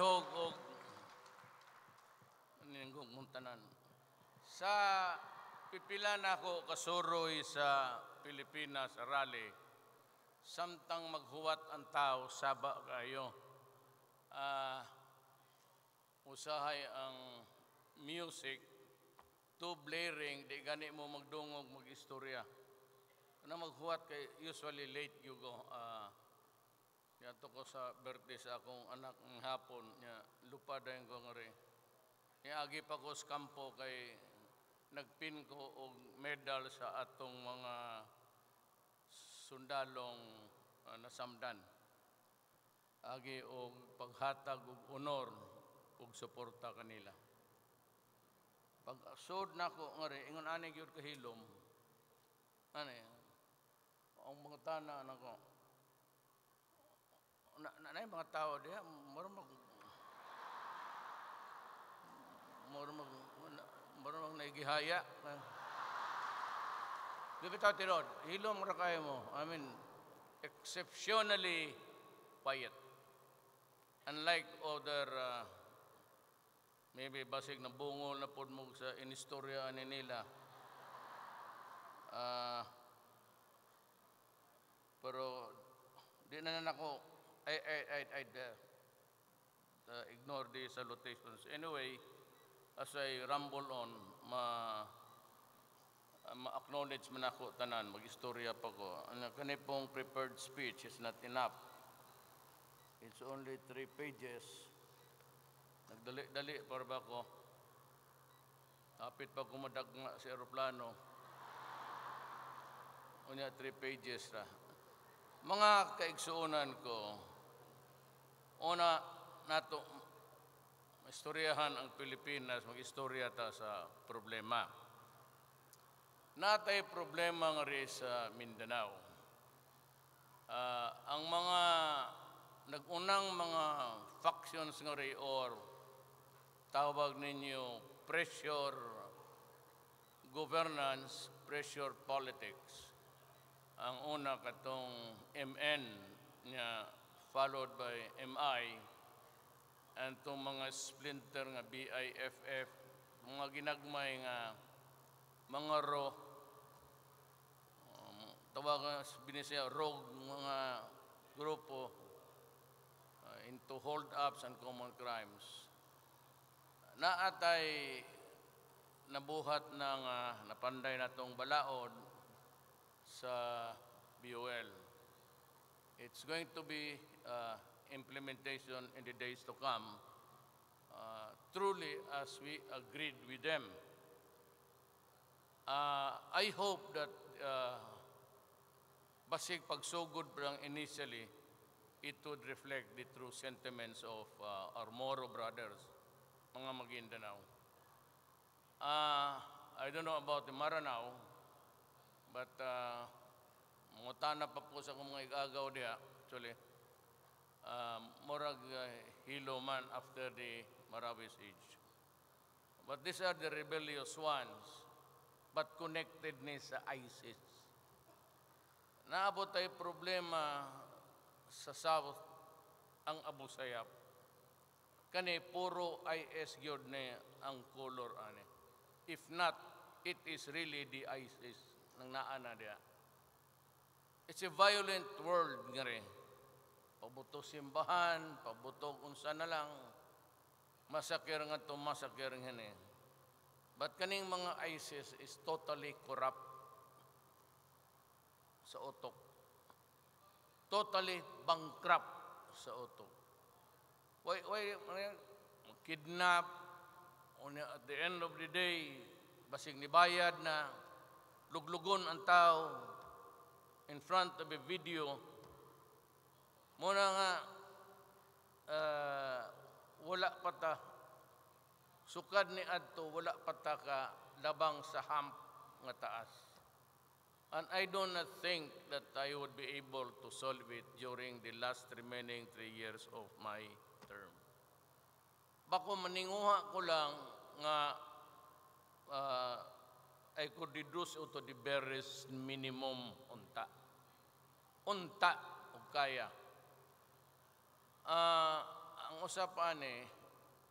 palihog og ninggog mong tanan. Sa pipila na ako kasuroy sa Pilipinas, rally, samtang maghuwat ang tao, saba kayo. Uh, usahay ang music, to blaring, di gani mo magdungog, magistorya. Kung ano maghuwat kay usually late you go, uh, Yato ko sa birthday sa akong anak ng hapon, niya lupa da ko nga rin. Niagi pa ko sa kampo kay nagpin ko og medal sa atong mga sundalong uh, nasamdan. Agi og paghatag og honor og suporta kanila. Pag sod nako nga rin, ingon ani gyud kahilom. ane, ang mga tana nako na, na, na mga tao diya, moro mag moro mag moro mag naigihaya. Bibitaw tirod, hilo mo kayo mo. I mean, exceptionally quiet. Unlike other uh, maybe basig na bungol na pod mo sa inistorya ni nila. Uh, pero di na na ako I, I, I, I uh, uh, ignore the salutations. Anyway, as I ramble on, ma, uh, ma-acknowledge man ako tanan, mag-istorya pa ko. Ang kani pong prepared speech is not enough. It's only three pages. Nagdali-dali para ba ko. Kapit pa kumadag nga sa aeroplano. Unya, three pages ra. Mga kaigsuunan ko, Una, nato istoryahan ang Pilipinas, mag ta sa problema. Natay problema nga rin sa Mindanao. Uh, ang mga nagunang mga factions nga rin or tawag ninyo pressure governance, pressure politics. Ang una katong MN niya followed by MI, and itong mga splinter nga BIFF, mga ginagmay nga mga ro, um, tawagan binisaya rogue mga grupo uh, into hold-ups and common crimes. Naatay nabuhat ng uh, napanday na itong balaod sa BOL. It's going to be uh, implementation in the days to come, uh, truly as we agreed with them. Uh, I hope that uh, basig pagsugod lang initially, it would reflect the true sentiments of uh, our Moro brothers, mga Maguindanao. Uh, I don't know about the Maranao, but uh, mutana pa po sa kong mga igagaw diya, actually um, Morag uh, hiluman after the Marawi siege. But these are the rebellious ones but connected ni sa ISIS. Naabot ay problema sa South ang Abu Sayyaf. Kani puro IS gyud ni ang color ani. If not, it is really the ISIS nang naa na dia. It's a violent world nga rin pabuto simbahan, pabuto unsa na lang, masakir nga to, masakir nga ni. But kaning mga ISIS is totally corrupt sa utok. Totally bankrupt sa utok. Why, why, kidnap, at the end of the day, basig nibayad na, luglugon ang tao in front of a video Muna nga, uh, wala pata. Sukad ni Adto, wala pata ka labang sa hump nga taas. And I do not think that I would be able to solve it during the last remaining three years of my term. Bako maninguha ko lang nga uh, I could reduce it to the barest minimum unta. Unta o kaya. Uh, ang usapan eh,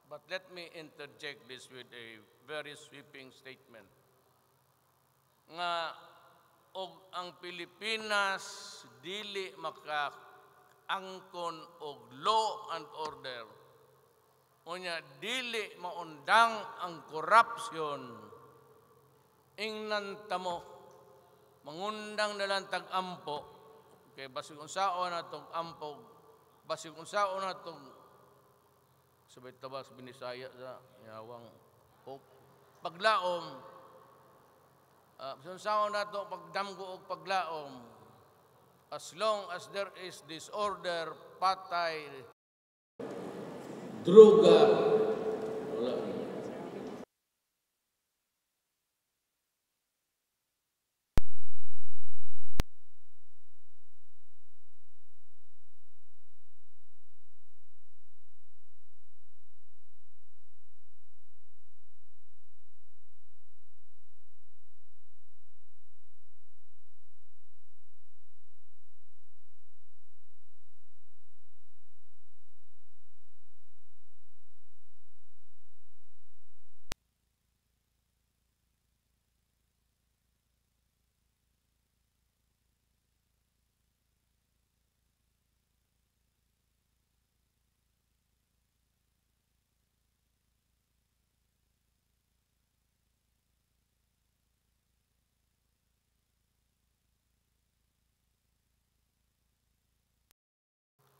but let me interject this with a very sweeping statement. Nga og ang Pilipinas dili maka angkon og law and order. Unya dili maundang ang korupsyon. Ingnan tamo mangundang na lang tag-ampo. Okay, basig unsaon na tag-ampo Basig unsaon na itong sabay tabas binisaya sa yawang hope. Paglaom, uh, ah, unsaon na ito pagdamgo o paglaom, as long as there is disorder, patay, droga, wala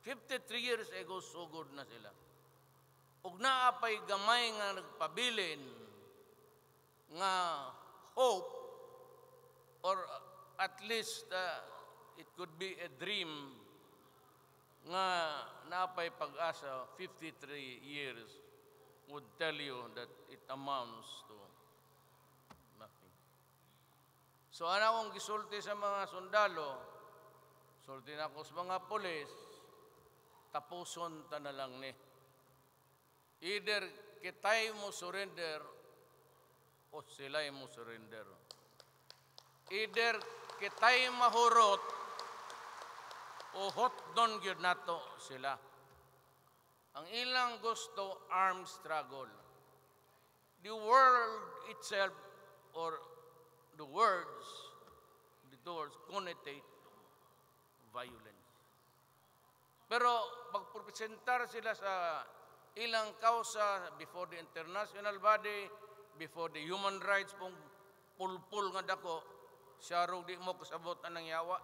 53 years ago, sugod na sila. Ug naa pay gamay nga nagpabilin nga hope or at least uh, it could be a dream nga napay pag-asa 53 years would tell you that it amounts to nothing. So ana kong gisulti sa mga sundalo, sulti na ako sa mga pulis, tapuson ta na lang ni. Either kitay mo surrender o sila mo surrender. Either kitay mahurot o hotdon gyud nato sila. Ang ilang gusto arm struggle. The world itself or the words the doors connotate violence. Pero magpresentar sila sa ilang kausa before the international body, before the human rights pong pulpul nga dako, siya di mo kasabot ng yawa.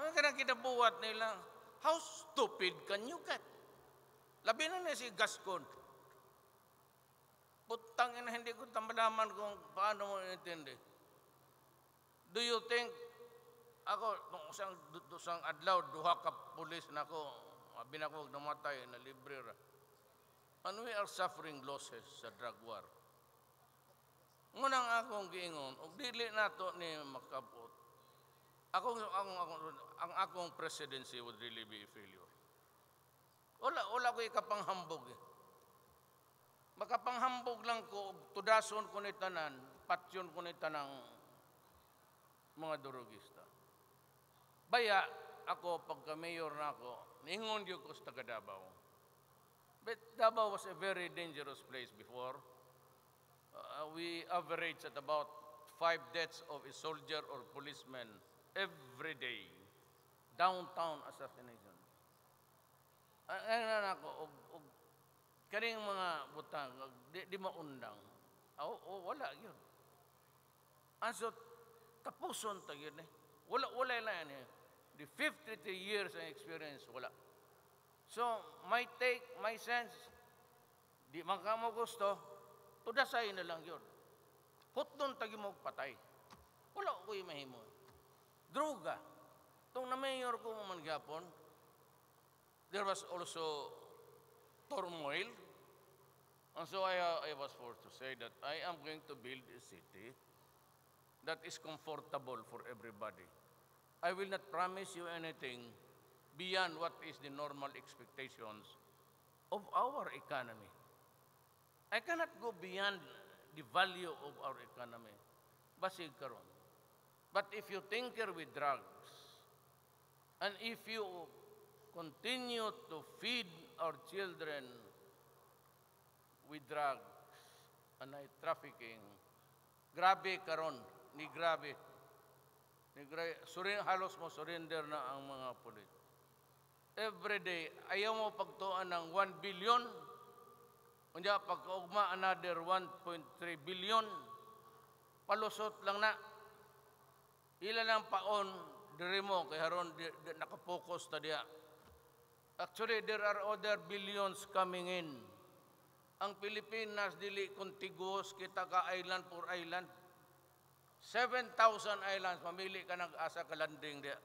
Ang kanang kinabuhat nila, how stupid can you get? Labi na na si Gascon. Putang ina, hindi ko tamalaman kung paano mo inintindi. Do you think ako, nung isang, isang adlaw, duha ka pulis na ko binakog namatay na libre ra. And we are suffering losses sa drug war. Ngunang akong giingon, og dili nato ni makabot. Ako ang akong, ang akong presidency would really be a failure. Wala wala ko ikapanghambog. Eh. Makapanghambog lang ko tudason ko ni tanan, patyon ko ni tanang mga durugista. Baya, ako, pagka mayor na ako, ningon yun ko sa Davao. But Davao was a very dangerous place before. Uh, we average at about five deaths of a soldier or policeman every day. Downtown assassination. Ang na ako, og, og, kaning mga butang, di, di maundang. Oh, oh, wala yun. Aso, tapuson to yun eh. Wala, wala na yan eh the 53 years ang experience, wala. So, my take, my sense, di man ka mo gusto, tudasay na lang yun. Putnon tagi mo patay. Wala ko mahimo. Droga. Tung na mayor ko man gapon, there was also turmoil. And so I, uh, I was forced to say that I am going to build a city that is comfortable for everybody. I will not promise you anything beyond what is the normal expectations of our economy. I cannot go beyond the value of our economy. Basig karon. But if you tinker with drugs, and if you continue to feed our children with drugs and trafficking, grabe karon, ni grabe Nagre, surin, halos mo surrender na ang mga pulit. Every day, ayaw mo pagtuan ng 1 billion, kunya pagkaugma another 1.3 billion, palusot lang na. Ilan ang paon, diri mo, kay haron di, di, nakapokus ta diya. Actually, there are other billions coming in. Ang Pilipinas, dili contiguous, kita ka island for island. 7,000 islands, mamili ka nag-asa ka landing dia.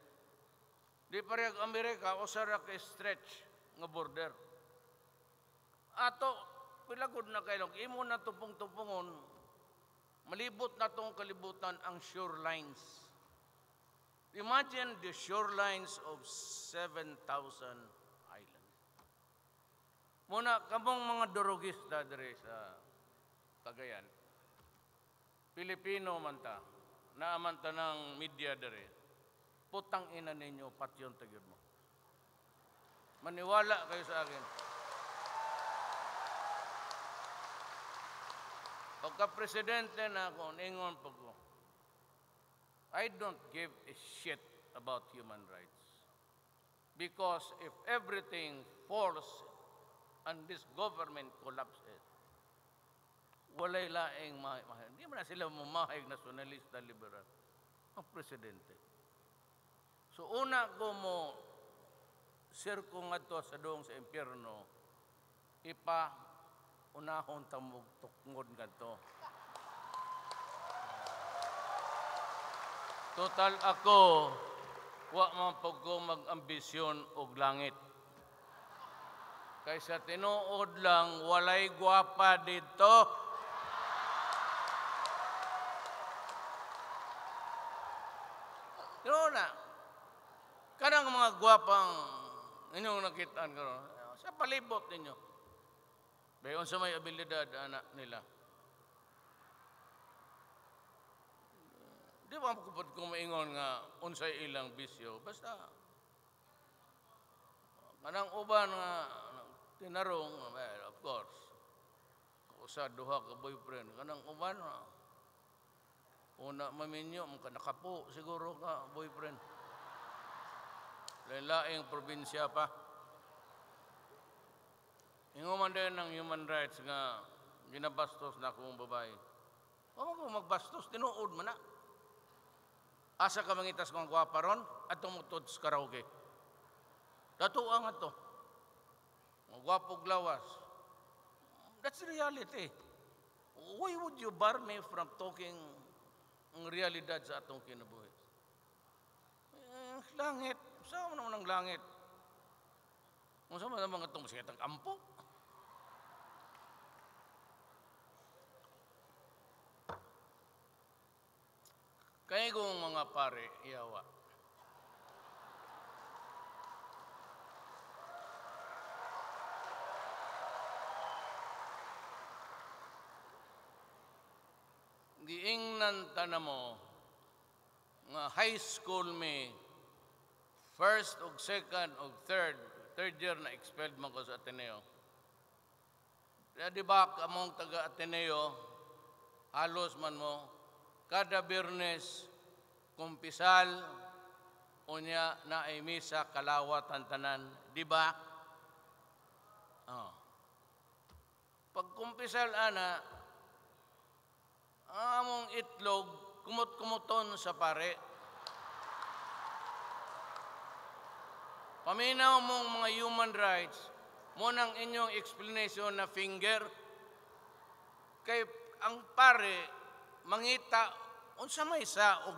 Di pareg Amerika, o sarak stretch ng border. Ato, pilagod na kayo. Imo na tupong tupongon malibot na tong kalibutan ang shorelines. Imagine the shorelines of 7,000 islands. Muna, kamong mga durugista dere sa Cagayan, Pilipino man ta, naaman ta ng media dere, putang ina ninyo, pati patyon tagir mo. Maniwala kayo sa akin. Pagka-presidente na ako, ningon po ko, I don't give a shit about human rights. Because if everything falls and this government collapses, walay laing mahayag. Hindi man sila mamahayag nasyonalista, liberal. Ang presidente. So una ko mo sirko nga to sa doong sa impyerno, ipa unahon tamog tukngod nga to. Total ako, wa man pagko mag-ambisyon og langit. Kaysa tinuod lang, walay gwapa dito. na. Kanang mga guwapang inyong nakitaan ko, sa palibot ninyo. Bayon sa may abilidad anak nila. Di ba kapag kumaingon nga unsay ilang bisyo, basta kanang uban nga tinarong, well, of course, sa duha ka boyfriend, kanang uban, Una maminyo, mukha nakapo siguro ka, boyfriend. Lailaing probinsya pa. Inguman din ng human rights nga ginabastos na kung babae. Huwag ko magbastos, tinuod mo na. Asa ka mangitas kong gwapa ron at tumutod sa karaoke. Tatuwa nga to. Magwapog lawas. That's reality. Why would you bar me from talking ang realidad sa atong kinabuhi. Eh, langit. Saan mo naman ang langit? Kung saan mo naman itong masikitang kampo? Kaya kung mga pare, iyawa, giingnan tanamo nga high school me first og second og third third year na expelled man ko sa Ateneo. Kaya di ba kamong taga Ateneo halos man mo kada Birnes kumpisal unya na ay misa kalawat tantanan di ba? Oh. Pag kumpisal ana among itlog kumot-kumuton sa pare. Paminaw mong mga human rights, munang inyong explanation na finger, kay ang pare, mangita, unsa may sa og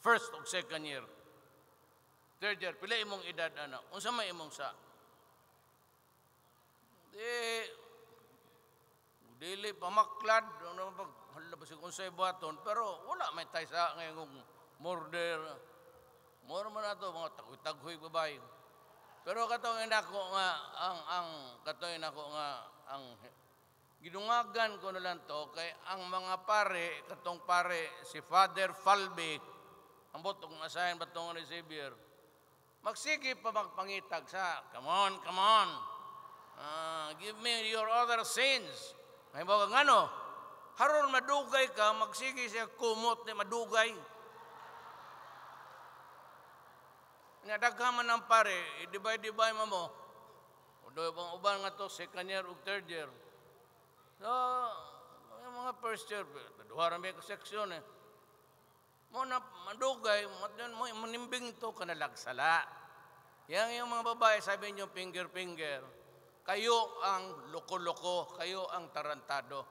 first og second year. Third year, pila imong edad ana, unsa may imong sa. Di, dili pamaklad, ano pag hala ba si Konsay Baton, pero wala may tayo sa ngayong murder. Mura man ato, mga tagoy-tagoy babae. Pero katong nako nga, ang, ang, katong nako nga, ang, ginungagan ko na lang to, kay ang mga pare, katong pare, si Father Falbe, ang botong asahin ba itong receiver, magsigip pa magpangitag sa, come on, come on, uh, give me your other sins. Ngayon ba, ano? Haron madugay ka, magsige siya kumot ni madugay. Nadaghaman ng pare, idibay-dibay eh, mo mo. Udoy bang uban nga to, second year o third year. So, yung mga first year, duha rami ka seksyon eh. Mo na madugay, mo manimbing to kanalagsala. Yang yung mga babae, sabi niyo, finger-finger. Kayo ang loko-loko, kayo ang tarantado.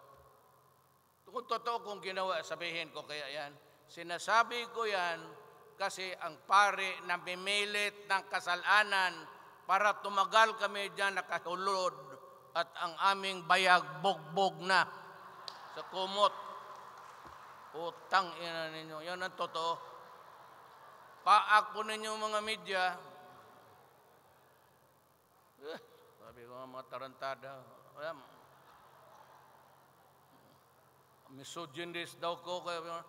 Kung totoo kong ginawa, sabihin ko kaya yan. Sinasabi ko yan kasi ang pare na mimilit ng kasalanan para tumagal kami dyan nakahulod at ang aming bayag bogbog na sa kumot. Utang ina ninyo. Yan ang totoo. Paak po ninyo mga media. Eh, sabi ko mga tarantada. Alam, misogynist daw ko. Kayo,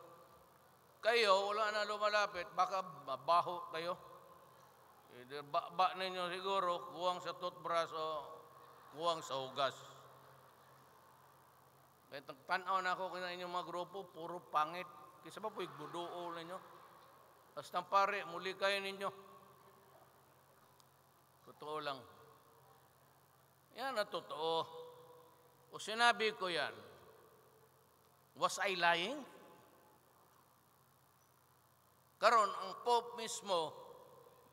kayo wala na lumalapit, baka mabaho kayo. Either eh, ba, ba ninyo siguro, kuwang sa toothbrush o kuwang sa hugas. Kaya eh, tanaw na ako kina inyong mga grupo, puro pangit. Kisa ba po igbuduo ninyo? Tapos ng pare, muli kayo ninyo. Totoo lang. Yan na totoo. O sinabi ko yan, Was I lying? Karon ang Pope mismo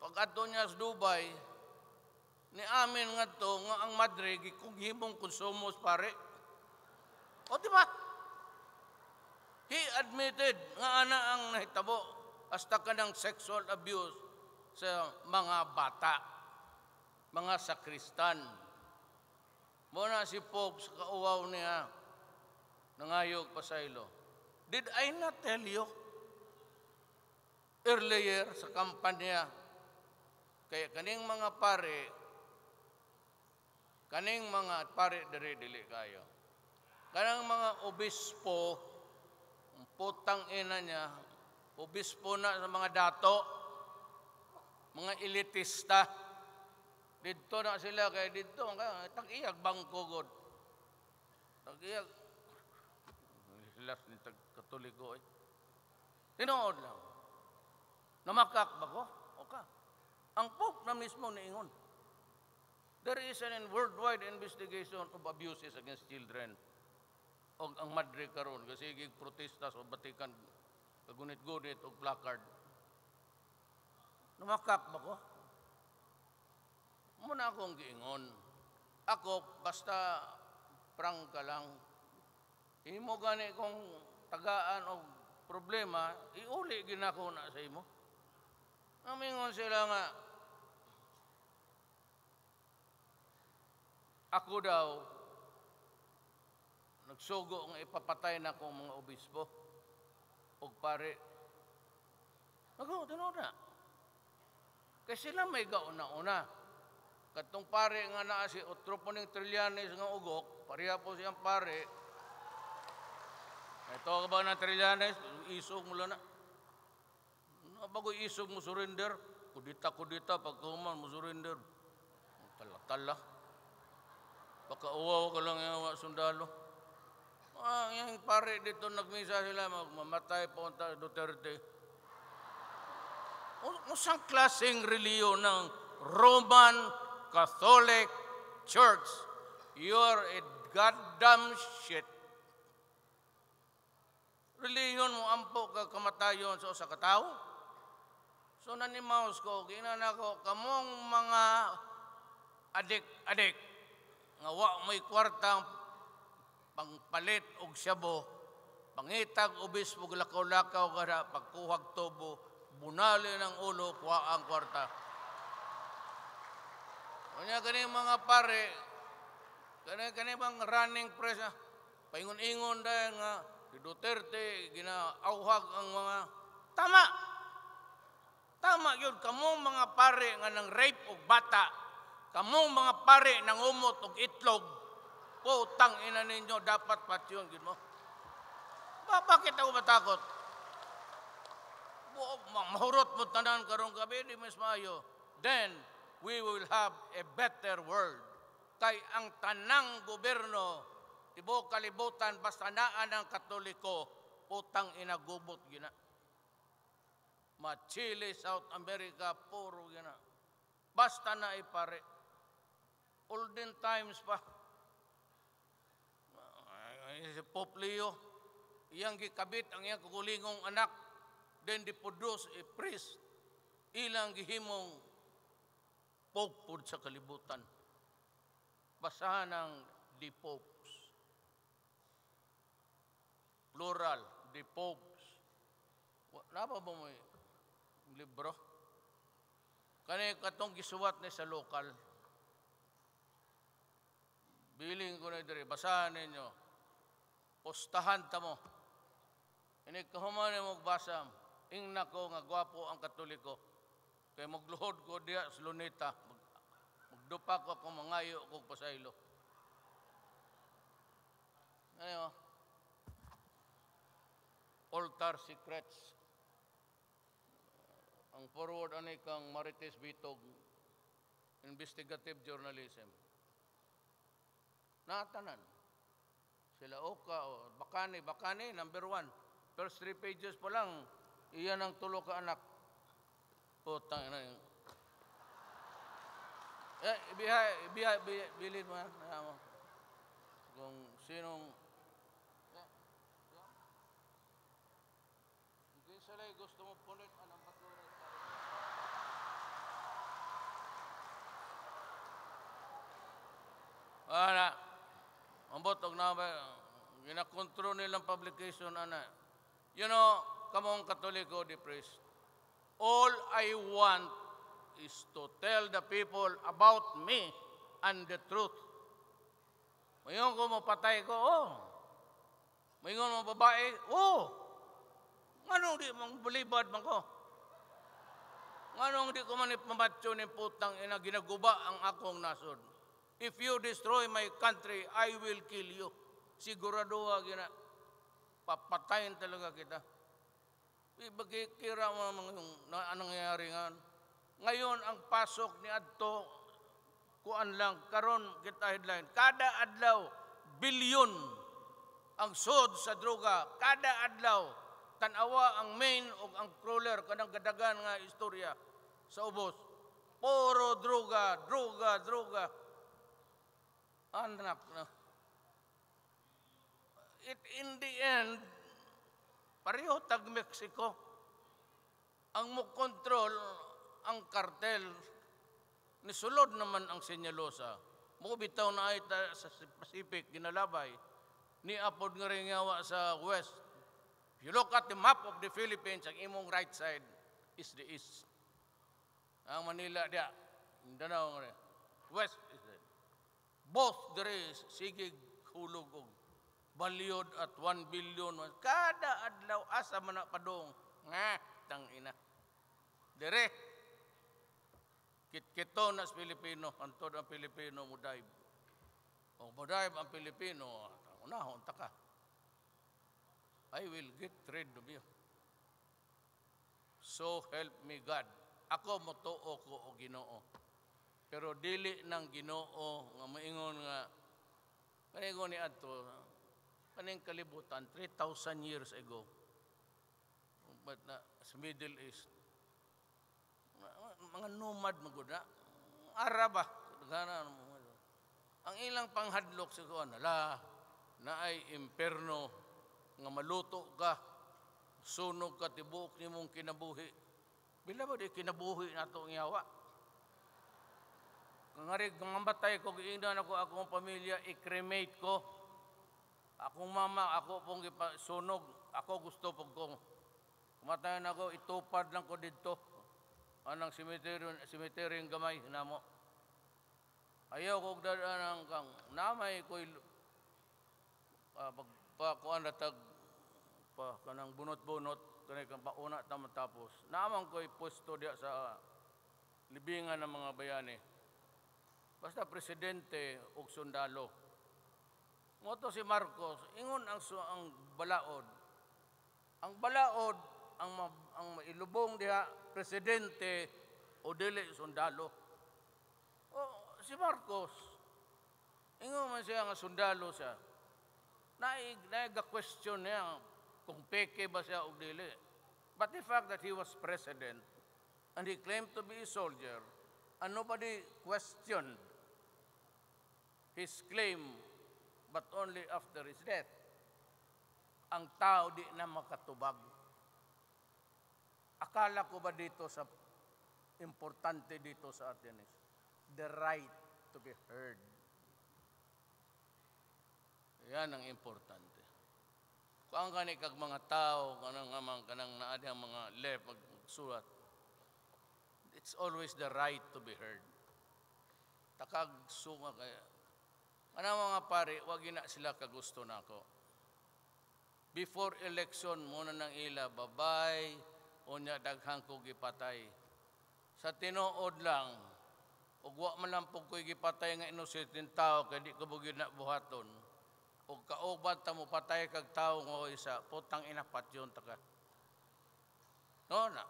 pag adto niya sa Dubai ni amin nga to nga ang Madre Madrid gikughimong konsumos pare. O di ba? He admitted nga ana ang nahitabo hasta kanang sexual abuse sa mga bata, mga sakristan. Muna si Pope sa kauwaw niya, Nangayog pa Silo. Did I not tell you earlier sa kampanya kaya kaning mga pare kaning mga pare dere dili kayo. Kanang mga obispo putang ina niya obispo na sa mga dato mga elitista dito na sila kay dito tag-iyag bangko god tag hilat ni katuligo ay Tinuod lang. Namakak ba ko? O ka. Ang Pope na mismo niingon. There is an worldwide investigation of abuses against children. O ang madre karon kasi gig protesta sa Vatican kagunit-gunit og placard. Namakak ba ko? Muna akong giingon. Ako, basta prangka lang, Imo gani kong tagaan og problema, iuli ginako na sa imo. Namingon sila nga, ako daw, nagsugo nga ipapatay na kong mga obispo o pare. Ako, tinuod na. Kasi sila may gauna-una. Katong pare nga naa si Otroponing Trillanes nga ugok, pareha po siyang pare, I talk about na Trillanes, isog mo na. Ano Bago isog mo surrender, kudita-kudita, pagkuman mo surrender. Tala-tala. Pakauwaw ka lang yung sundalo. Ah, yung pare dito nagmisa sila, mamatay po ang Duterte. Usang ano, ano klaseng reliyon ng Roman Catholic Church. You're a goddamn shit reliyon mo ampo ka kamatayon sa usa ka tawo so nanimaos ko ginana ko kamong mga adik adik nga wa may kwartang pangpalit og syabo pangitag o bispo lakaw-lakaw kada pagkuhag tubo bunali ng ulo kuha ang kwarta Kanya kani mga pare, kani kani bang running press, ah? paingon-ingon dahil nga si Duterte, ginaauhag ang mga tama. Tama yun, kamo mga pare nga ng rape o bata, kamo mga pare nang umot og itlog, putang ina ninyo, dapat pati yun, gino. Ba, bakit ako matakot? Mahurot mo tanan karong gabi, di mas mayo. Then, we will have a better world. Kay ang tanang gobyerno, Tibo kalibutan, basta naan ang katoliko, putang inagubot gina. Machile, South America, puro gina. Basta na ipare. Olden times pa. Si Pope Leo, iyang gikabit ang iyang kagulingong anak, then di produce a priest, ilang gihimong pokpod sa kalibutan. Basahan ng di pope. plural, the popes. Napa ba mo libro? Kani katong gisuwat ni sa local. Biling ko na diri, basahan ninyo. Postahan ta mo. Ini kahuman mo basa. Ing nako nga gwapo ang katoliko. Kay magluhod ko diya sa luneta. Magdupa ko kung mangayo ko pasaylo. Ano altar secrets. Ang forward ani kang Marites Bitog, investigative journalism. Natanan. Sila Oka, o Bakani, Bakani, number one. First three pages pa lang, iyan ang tulo ka anak. Putang ina yun. Eh, bihay, bihay, bihay, bilid mo yan. Kung sinong Para, ambot og naba, ginakontrol nilang publication, ana. You know, kamong katoliko, di priest, all I want is to tell the people about me and the truth. Mayon ko mapatay ko, oh. Mayon mo babae, oh. Anong di mong bulibad man ko? Anong di ko man ipamatyo ni putang ina ginaguba ang akong nasod? If you destroy my country, I will kill you. Sigurado gina, papatayin talaga kita. Ibagkikira mo naman yung na, nangyayari nga. Ngayon, ang pasok ni Adto, kuan lang, karon kita headline, kada adlaw, bilyon ang sod sa droga. Kada adlaw, tanawa ang main o ang crawler, kanang gadagan nga istorya sa ubos. Puro droga, droga, droga on ano It in the end, pareho tag Mexico ang mukontrol ang kartel ni sulod naman ang senyalosa mo bitaw na ay sa Pacific ginalabay ni apod nga rin sa west if you look at the map of the Philippines ang imong right side is the east ang Manila dia Mindanao nga west is Both dere sigig hulog og balyod at 1 billion kada adlaw asa man padong nga tang ina. Dire kitkito na sa Pilipino antod ang Pilipino mudayb. O mudayb ang Pilipino unahon ta ka. I will get rid of you. So help me God. Ako motuo ko o Ginoo. Pero dili ng Ginoo nga maingon nga kaningon ni adto kaning kalibutan 3000 years ago. But na sa Middle East mga nomad magud na Arab ah. Ang ilang panghadlok sa kuan la na ay imperno nga maluto ka sunog ka tibuok mong kinabuhi. Bila ba di kinabuhi nato ang yawa? Kangarig mangamatay ko giina na ko akong pamilya i-cremate ko. Akong mama ako pong sunog. Ako gusto pong kong kumatayan ako itupad lang ko dito. Anang cemetery cemetery ng gamay namo. Ayaw ko dadaan ang kang namay ko uh, ah, pag pagkuan natag pa kanang bunot-bunot kanay kang pauna ta matapos. Naamang ko ipusto diya sa libingan ng mga bayani basta presidente o sundalo. Moto si Marcos, ingon ang, ang balaod. Ang balaod, ang, ma, ang mailubong diha, presidente o dili sundalo. O, si Marcos, ingon man siya ang sundalo siya. Naig, naiga-question niya kung peke ba siya o dili. But the fact that he was president and he claimed to be a soldier, and nobody questioned his claim but only after his death. Ang tao di na makatubag. Akala ko ba dito sa importante dito sa atin is the right to be heard. Yan ang importante. Kung ang kani mga tao, kanang amang kanang naadi ang mga left magsulat. It's always the right to be heard. Takag sunga kaya ano mga pare, wag na sila kagusto na ako. Before election, muna nang ila, babay, unya daghang ko gipatay. Sa tinood lang, ug wa man lang pug gipatay nga innocent tao, kay di ko bugid na buhaton. Ug kauban ta mo patay kag tao nga isa, putang ina patyon taka. No na.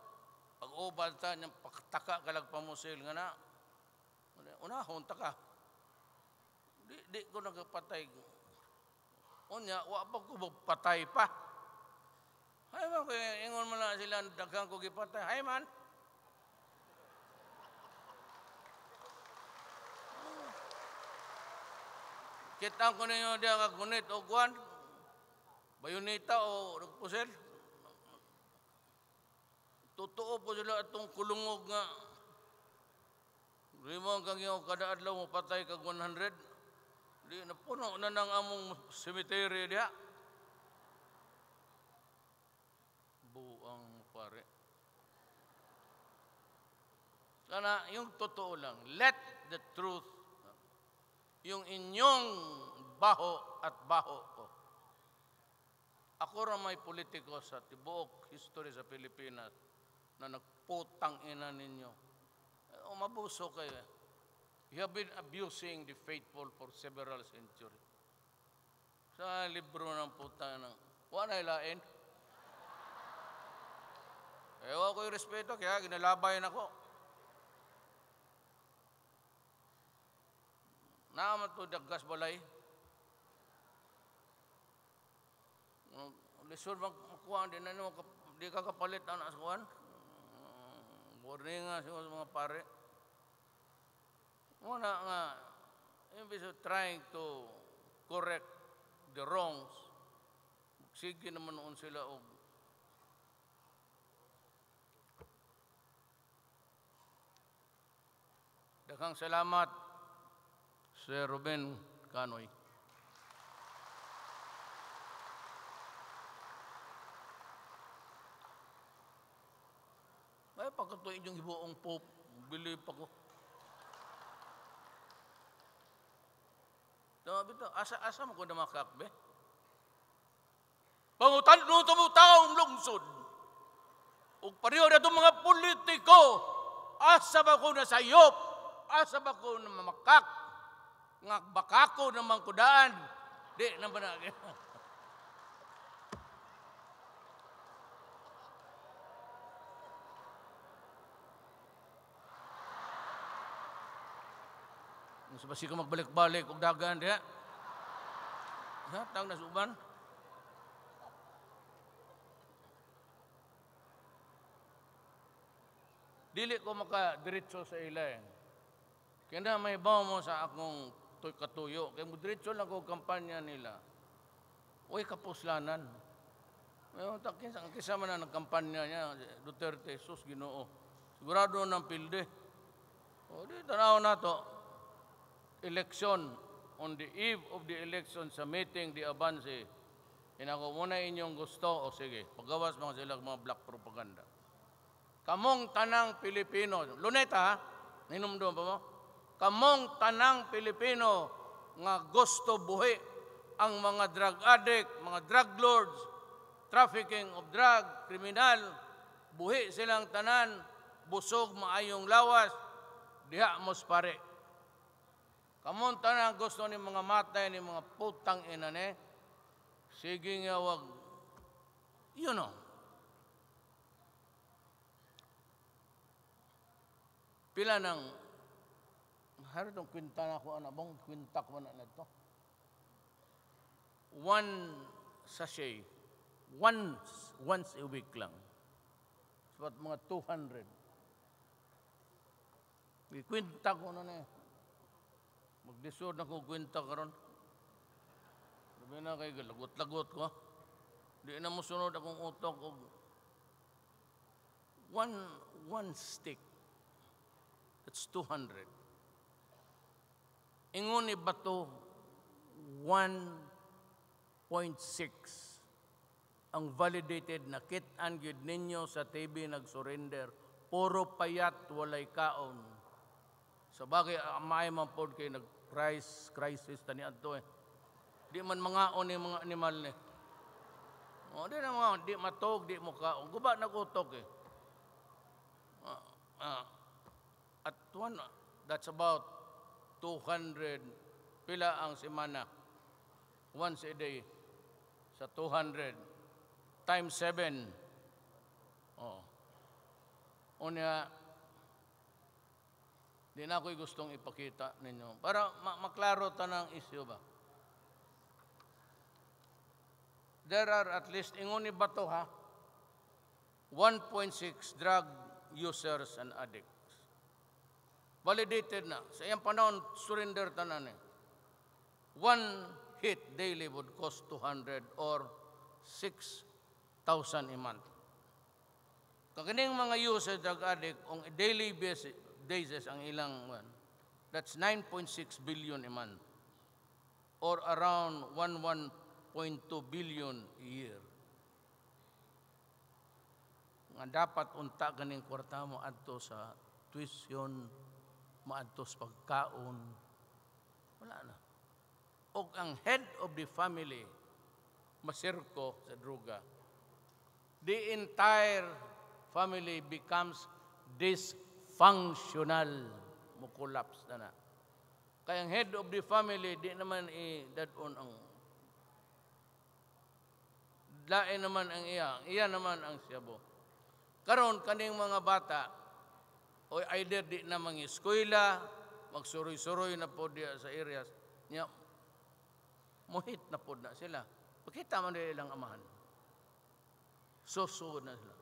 Pag uban ta, niyang pataka kalag pamusil nga na. Unahon taka. ka. Di, di ko nagpatay. Unya, wa pa ko magpatay pa. Hay man, ingon mo na sila, daghang ko gipatay. Hay man. Kita ko ninyo diya kunit o guwan, bayoneta o nagpusel. Totoo po sila itong kulungog nga. Rimang kang yung kada mo patay kag 100. Di na puno na ng among cemetery diha. Buang pare. Kana yung totoo lang, let the truth, yung inyong baho at baho ko. Ako ra may politiko sa tibuok history sa Pilipinas na nagputang ina ninyo. O eh, mabuso kayo eh. You have been abusing the faithful for several centuries. Sa libro ng putang ng... Wala ilain. Ewan ko yung respeto, kaya ginalabayan ako. Naman to daggas balay. Lisod bang kuhan, di na naman, di ka kapalit ang askuhan. Warning mm, nga sa mga pare. Muna nga, imbis of trying to correct the wrongs, sige naman noon sila og Daghang salamat, Sir Ruben Canoy. Ay, pagkatuin yung hibuong Pope, believe ko. Tama bito, asa-asa mo ko na makakbe. Pangutan no tumo taong lungsod. Ug pareho na mga politiko, asa ba ko na sayop? Asa ba ko na mamakak? Nga bakako na mangkudaan? Di na na Sa basi ko magbalik-balik og dagan diha. Ha, tang na suban. Dili ko maka diretso sa ilan. Eh. Kaya na may baw mo sa akong katuyo. Kaya mo diretso lang ko kampanya nila. Uy, kapuslanan. Mayroon takin, ang kisama na ng kampanya niya, Duterte, sus, ginoo. Sigurado ng pilde. O, di, tanaw na to election, on the eve of the election sa meeting the Abanse, inako muna inyong gusto, o sige, pagawas mga sila mga black propaganda. Kamong tanang Pilipino, luneta, hinumdum pa mo, kamong tanang Pilipino nga gusto buhi ang mga drug addict, mga drug lords, trafficking of drug, kriminal, buhi silang tanan, busog maayong lawas, diha mos pare. Kamunta na ang gusto ni mga matay, ni mga putang ina ni. Sige nga wag, you oh. know. Pila ng, haro itong kwinta na ko, ano bang kwinta ko na nito? One sachet, once, once a week lang. So, mga 200. Kwinta ko na na eh. Magdisod na ko kwenta karon. Sabi na kay galagot-lagot ko. Di na mo sunod akong utok og one one stick. It's 200. Ingon ni bato 1.6 ang validated na kit-an gyud ninyo sa TV nag-surrender. Puro payat, walay kaon. Sa bagay, amay ah, man po kayo nag Price crisis tani adto eh. Di man mangaon ni mga animal ni. Eh. Oh, di na mo, di matog, di mo ka. Guba na kutok eh. Uh, uh, at one, that's about 200 pila ang semana. Once a day sa 200 times 7. Oh. Unya Di na ako'y gustong ipakita ninyo. Para ma- maklaro ta ng isyo ba? There are at least, inguni ba to ha? 1.6 drug users and addicts. Validated na. Sa iyang panahon, surrender tanan eh. One hit daily would cost 200 or 6,000 a month. Kaganing mga user drug addict, on daily basis, days is ang ilang one. That's 9.6 billion a month or around 11.2 billion a year. Nga dapat unta ganing kwarta mo adto sa tuition, maadto sa pagkaon. Wala na. O ang head of the family masirko sa druga. The entire family becomes disconnected functional, mukulaps na na. Kaya ang head of the family, di naman i-dadon ang lain naman ang iya, iya naman ang siyabo. Karon kaning mga bata, o either di na mga eskwela, magsuroy-suroy na po diya sa areas, niya, muhit na po na sila. Pakita man nila ilang amahan. Susugod na sila.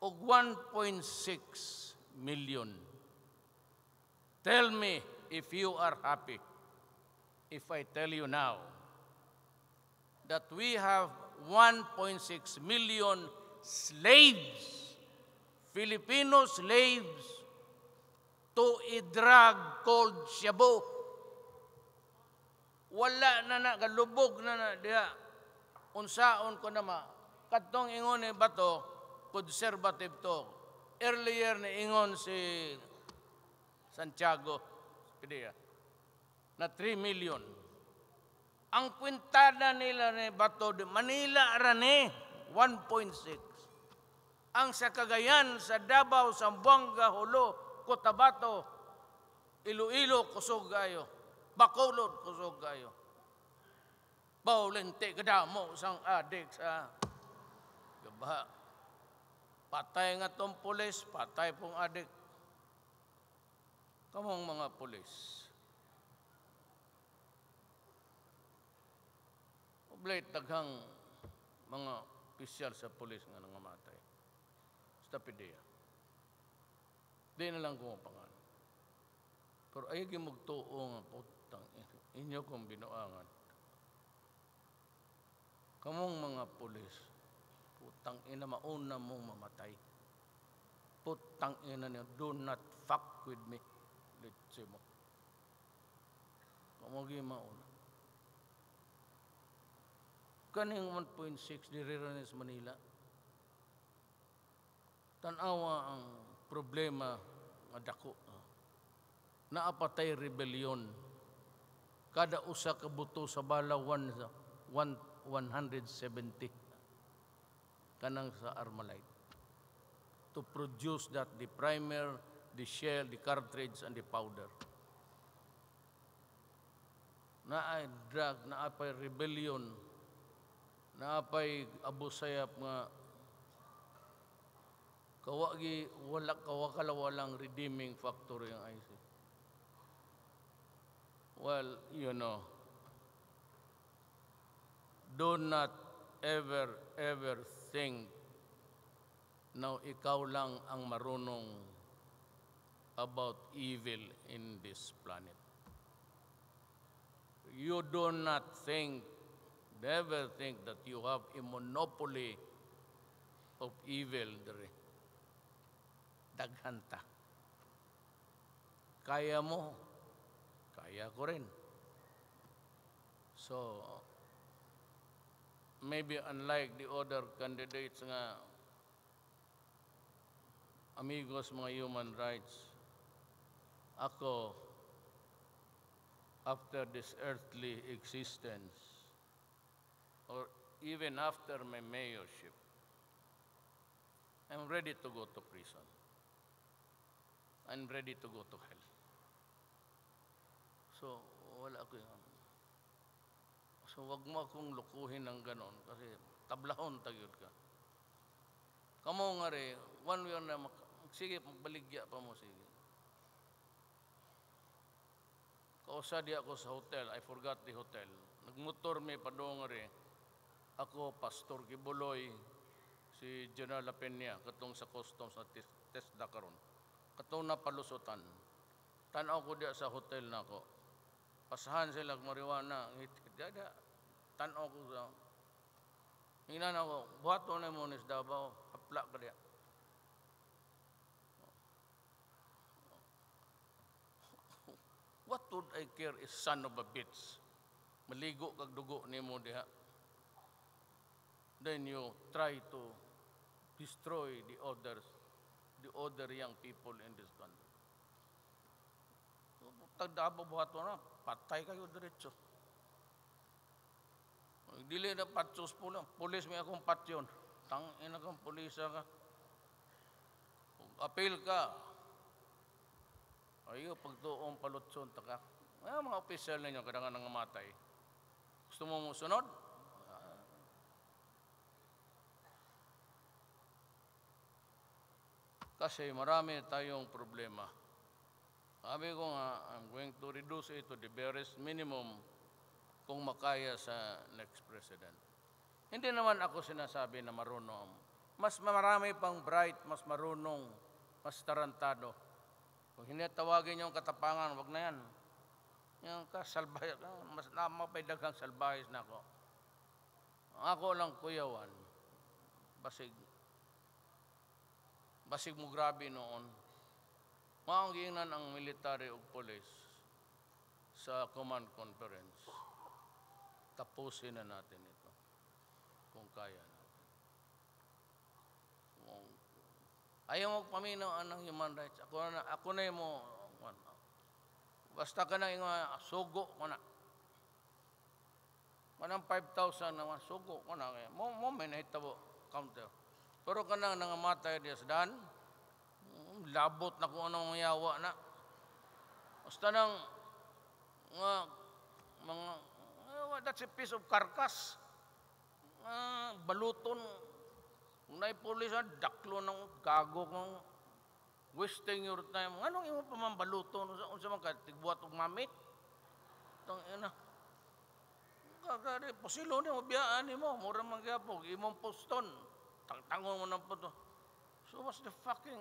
O 1.6 million. Tell me if you are happy if I tell you now that we have 1.6 million slaves, Filipino slaves, to a drug called Shabu. Wala na na, galubog na na, diya, unsaon ko na ma. Katong ingon ni bato, conservative to, earlier na ingon si Santiago Pidea na 3 million. Ang kwintada nila ni Bato de Manila rani 1.6. Ang sa Cagayan, sa Davao, sa Buanga Hulo, Cotabato, Iloilo, Kusugayo, Bacolod, Kusugayo. Bawlente, kadamo, sang adik sa gaba. Patay nga tong pulis, patay pong adik. Kamong mga pulis. Oblate daghang mga opisyal sa pulis nga nangamatay. Sa pideya. Di na lang kung pangalan. Pero ay gimugtuo nga putang inyo kong binuangan. Kamong mga pulis, Putang ina, mauna mong mamatay. Putang ina niyo, do not fuck with me. Litsi mo. Kamugi mauna. Kaning 1.6 diri Ranes, Manila. Tanawa ang problema nga dako. Naapatay rebellion. Kada usa ka buto sa balawan 170 kanang sa Armalite to produce that the primer, the shell, the cartridge, and the powder. Na ay drug, na apay rebellion, na apay abusayap nga kawagi wala kawakalawa walang redeeming factor yung IC. Well, you know, do not ever, ever thing now ikaw lang ang marunong about evil in this planet. You do not think, never think that you have a monopoly of evil. Daghanta. Kaya mo, kaya ko rin. So, maybe unlike the other candidates nga amigos mga human rights, ako, after this earthly existence, or even after my mayorship, I'm ready to go to prison. I'm ready to go to hell. So, wala ko yung So wag mo akong lukuhin ng ganon kasi tablahon tagyod ka. Kamo nga re, one way na mak sige, magbaligya pa mo sige. Kausa di ako sa hotel, I forgot the hotel. Nagmotor mi padong nga re, ako, Pastor Gibuloy si General Lapenia, katong sa customs at test da karon. Katong na palusutan. Tanaw ko diya sa hotel na ko. Pasahan sila mariwana. Dada, tan o sa ina na ko buhat o na mo nis dabaw hapla ka diya what would I care is son of a bitch maligo kag dugo nimo diha then you try to destroy the others the other young people in this country tagdaba buhat mo na patay kayo diretso Dili na patsos po lang. Pulis may akong patyon. Tang ina akong pulisa ah. ka. Apil ka. Ayo, pagtuong palutson ta ka. Ah, mga opisyal ninyo, kadang nang matay. Gusto mo mo sunod? Ah. Kasi marami tayong problema. Sabi ko nga, I'm going to reduce it to the barest minimum kung makaya sa next president. Hindi naman ako sinasabi na marunong. Mas marami pang bright, mas marunong, mas tarantado. Kung hindi tawagin yung katapangan, wag na yan. Yung kasalbay, mas napapaydaghang salbayas na ako. Ako lang kuyawan. Basig. Basig mo grabe noon. Maangginan ang military o police sa command conference tapusin na natin ito kung kaya natin. Kung ayaw mo paminaw ang human rights. Ako na, ako na mo, ano. basta ka na yung ah, sugo ko na. Manang 5,000 naman, sugo ko na. Mo, mo may nahitabo counter. Pero ka nang nangamatay diya sa hmm, labot na kung anong yawa na. Basta nang mga, mga Uh, that's a piece of carcass. Uh, baluton. Unay pulis, ah, daklo ng gago kong wasting your time. Anong imo pa man baluton? Unsa man ka tigbuhat og mamit? Tang ina. Kagari posilo ni mo biyaan nimo, mura man gyapog imong poston. Tangtangon mo nang puto. So what's the fucking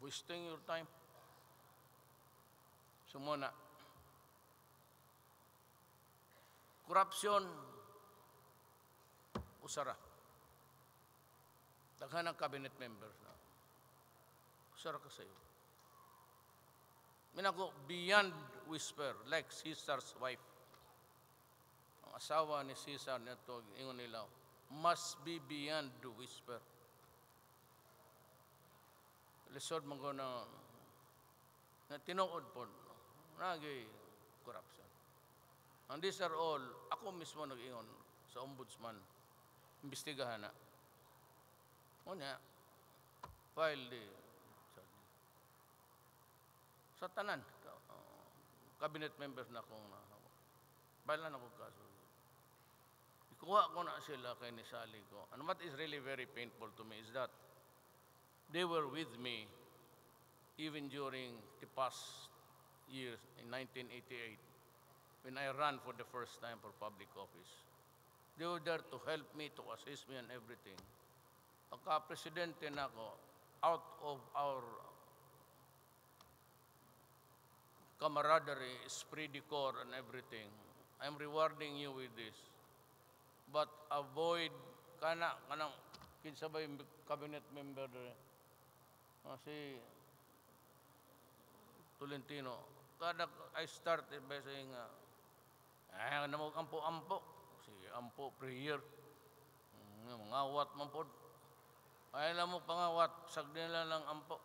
wasting your time? Sumuna. So, korupsyon, usara. Daghan ng cabinet members na. Usara ka sa iyo. Minako, beyond whisper, like Caesar's wife. Ang asawa ni Caesar nito, ingon nila, must be beyond the whisper. Lisod mo ko na, na tinuod po. Nagi, And these are all, ako mismo nag-ingon sa ombudsman. Imbestigahan na. O niya, file the sa tanan, uh, cabinet members na akong nahawak. File na akong kaso. Ikuha ko na sila kay nisali ko. And what is really very painful to me is that they were with me even during the past years in 1988 when I ran for the first time for public office. They were there to help me, to assist me on everything. Pagka-presidente na ako, out of our camaraderie, esprit de corps and everything, I'm rewarding you with this. But avoid, kana, kanang, kinsa ba cabinet member ah, si Tolentino. Kada I start by saying, uh, Ah, eh, namo ano ampo-ampo. Si ampo prayer. Mm, ngawat man pod. Ay namo pangawat sag nila lang ampo.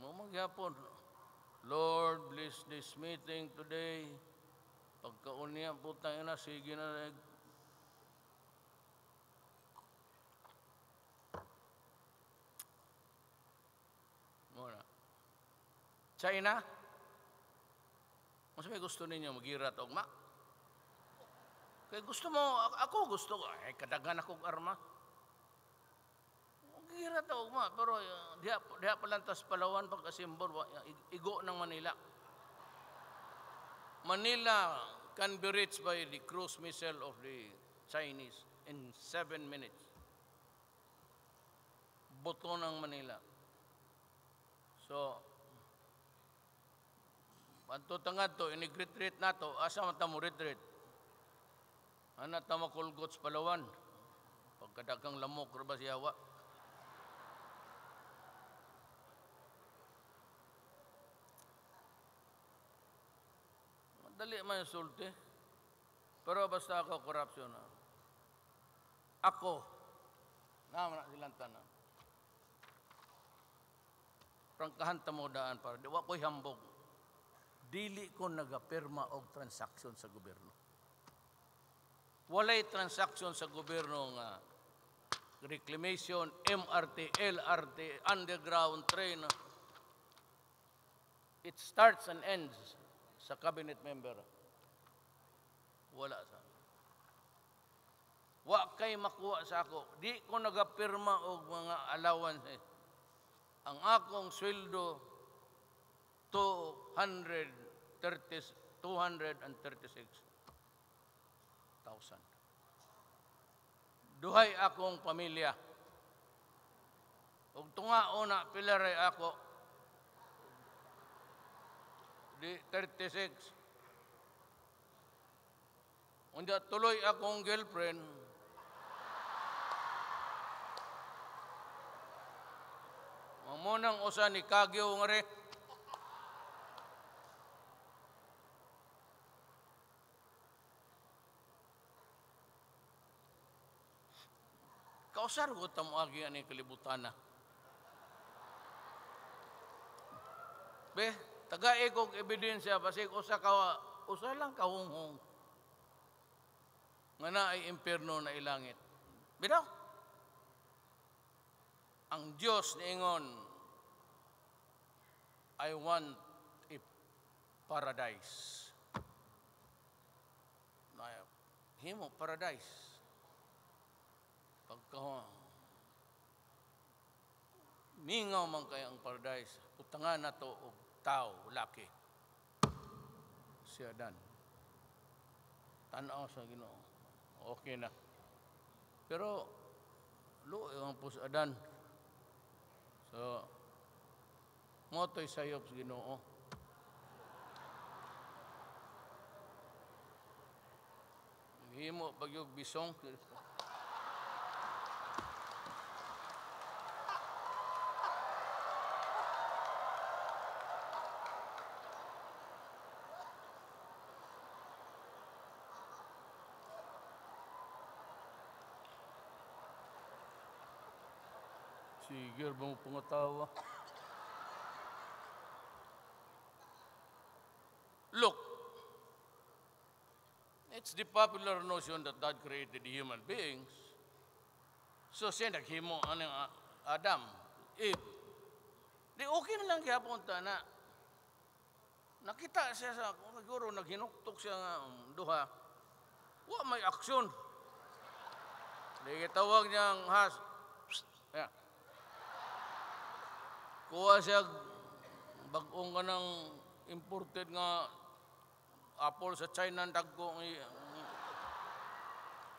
Mo magyapon. Lord, bless this meeting today. Pagkaunya po tayo na, sige na eh. Muna. China? Kung sabi gusto ninyo, magirat o ma. Kaya gusto mo, ako gusto ko, kadagan akong arma. Magirat og ma, pero uh, diha, diha palang tas palawan pagkasimbor, igo ng Manila. Manila can be reached by the cruise missile of the Chinese in seven minutes. Boto ng Manila. So, Manto tangadto inig na to, asa man tamo retreat. Ana tama kulgots palawan. Pagkadagang lamok ba si wa? Madali man sulti. Pero basta ako korupsyon na. Ako. Naman na silang tanan. Prangkahan tamo daan para di wa ko'y hambog dili ko nagapirma og transaksyon sa gobyerno. Walay transaksyon sa gobyerno nga reclamation, MRT, LRT, underground train. It starts and ends sa cabinet member. Wala sa Wa kay makuha sa ako. Di ko nagapirma og mga allowance. Ang akong sweldo 200 236,000. Duhay akong pamilya. Ug tungao na pilaray ako di 36. Unya tuloy akong girlfriend Mamunang usa ni Kagyo nga kausar ko tamo agi ani kalibutan na. Be, taga ikog ebidensya kasi usa ka usa lang kahunghong nga na ay impierno na ilangit. Bitaw. Ang Dios niingon I want a paradise. Himo paradise kahon. Mingaw man kay ang paradise, putanga na to og tao, laki. Si Adan. Tanaw sa Ginoo. Okay na. Pero luoy ang pus Adan. So motoy sayop sa Ginoo. Himo bagyog bisong Si Gerbo pumatawa. Look, it's the popular notion that God created human beings. So siya naghimo ano ah, Adam, Eve. Di okay na lang kaya punta na. Nakita siya sa, siguro naghinuktok siya nga, um, duha. Wa may aksyon. Di tawag niyang has. Yeah kuha siya bagong ka ng imported nga apple sa China ang tagko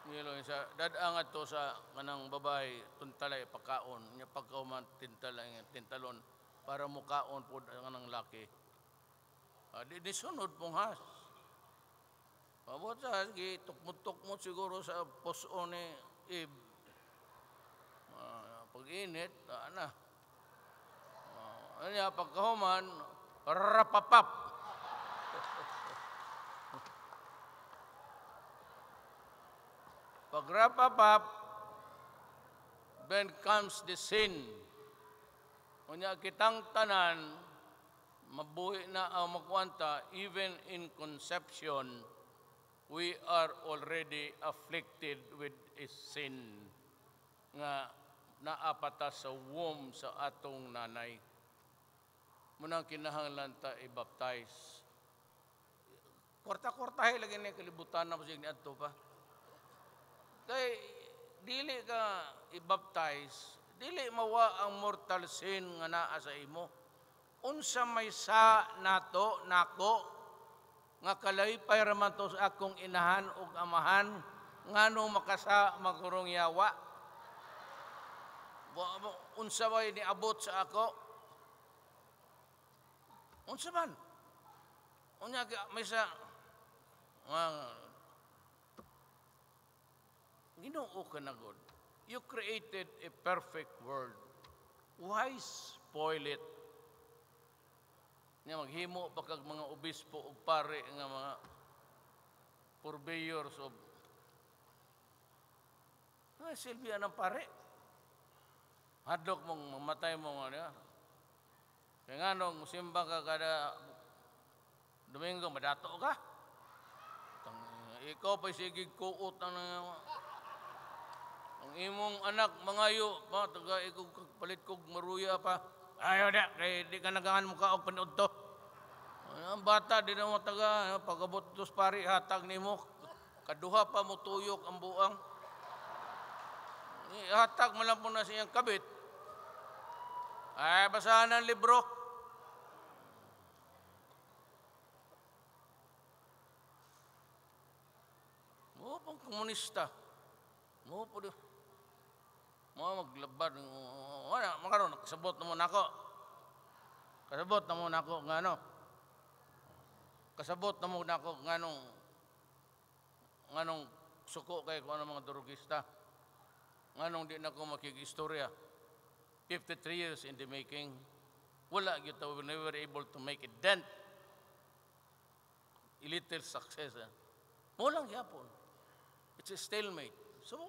ngilo sa dadangat to sa kanang babae tuntalay pagkaon nya pagkauman tintalay tintalon para mukaon po kanang laki ah, di, di sunod pong has Pabot sa sige, tukmutok mo siguro sa poson ni Eve. Uh, ah, pag init, ano, ah, ini apa kehoman repapap pagrapapap then comes the sin unya kitang tanan mabuhi na ang makwanta even in conception we are already afflicted with a sin nga naapata sa womb sa atong nanay munang kinahanglan ta i-baptize. Korta-kortahe lagi na kalibutan na pasig ni Adto pa. Kay dili ka i-baptize, dili mawa ang mortal sin nga naa sa imo. Unsa may sa nato nako nga kalaypay raman to sa akong inahan ug amahan nga ngano makasa magurong yawa unsa way abot sa ako Unsa man? Unya may sa uh, Ginoo ka na God. You created a perfect world. Why spoil it? Nga maghimo pa kag mga obispo ug pare nga mga purveyors of Nga silbi anang pare. Hadlok mong mamatay mo nga kaya nga nung simba ka kada Domingo, madato ka. Tang, ikaw pa sigig kuot na nang ang imong anak mangayo pa taga ikaw palit kog maruya pa ayo da, kay di ka nagangan mo kaog panood to ang bata di na mo taga pagabot dos pari hatag nimo kaduha pa mo tuyok ang buang hatag mo lang po na siyang kabit ay basahan ang libro Mupo komunista. Mupo di. Mo maglabad. Wala, makaroon. Kasabot na muna ako. Kasabot na muna ako ng ano. Kasabot na muna ako ng anong nganong suko kay ko ano mga drugista. Nganong di na ko makikistorya. 53 years in the making. Wala gyud we never able to make a dent. A little success. Eh. Mo lang yapon. It's a stalemate. So,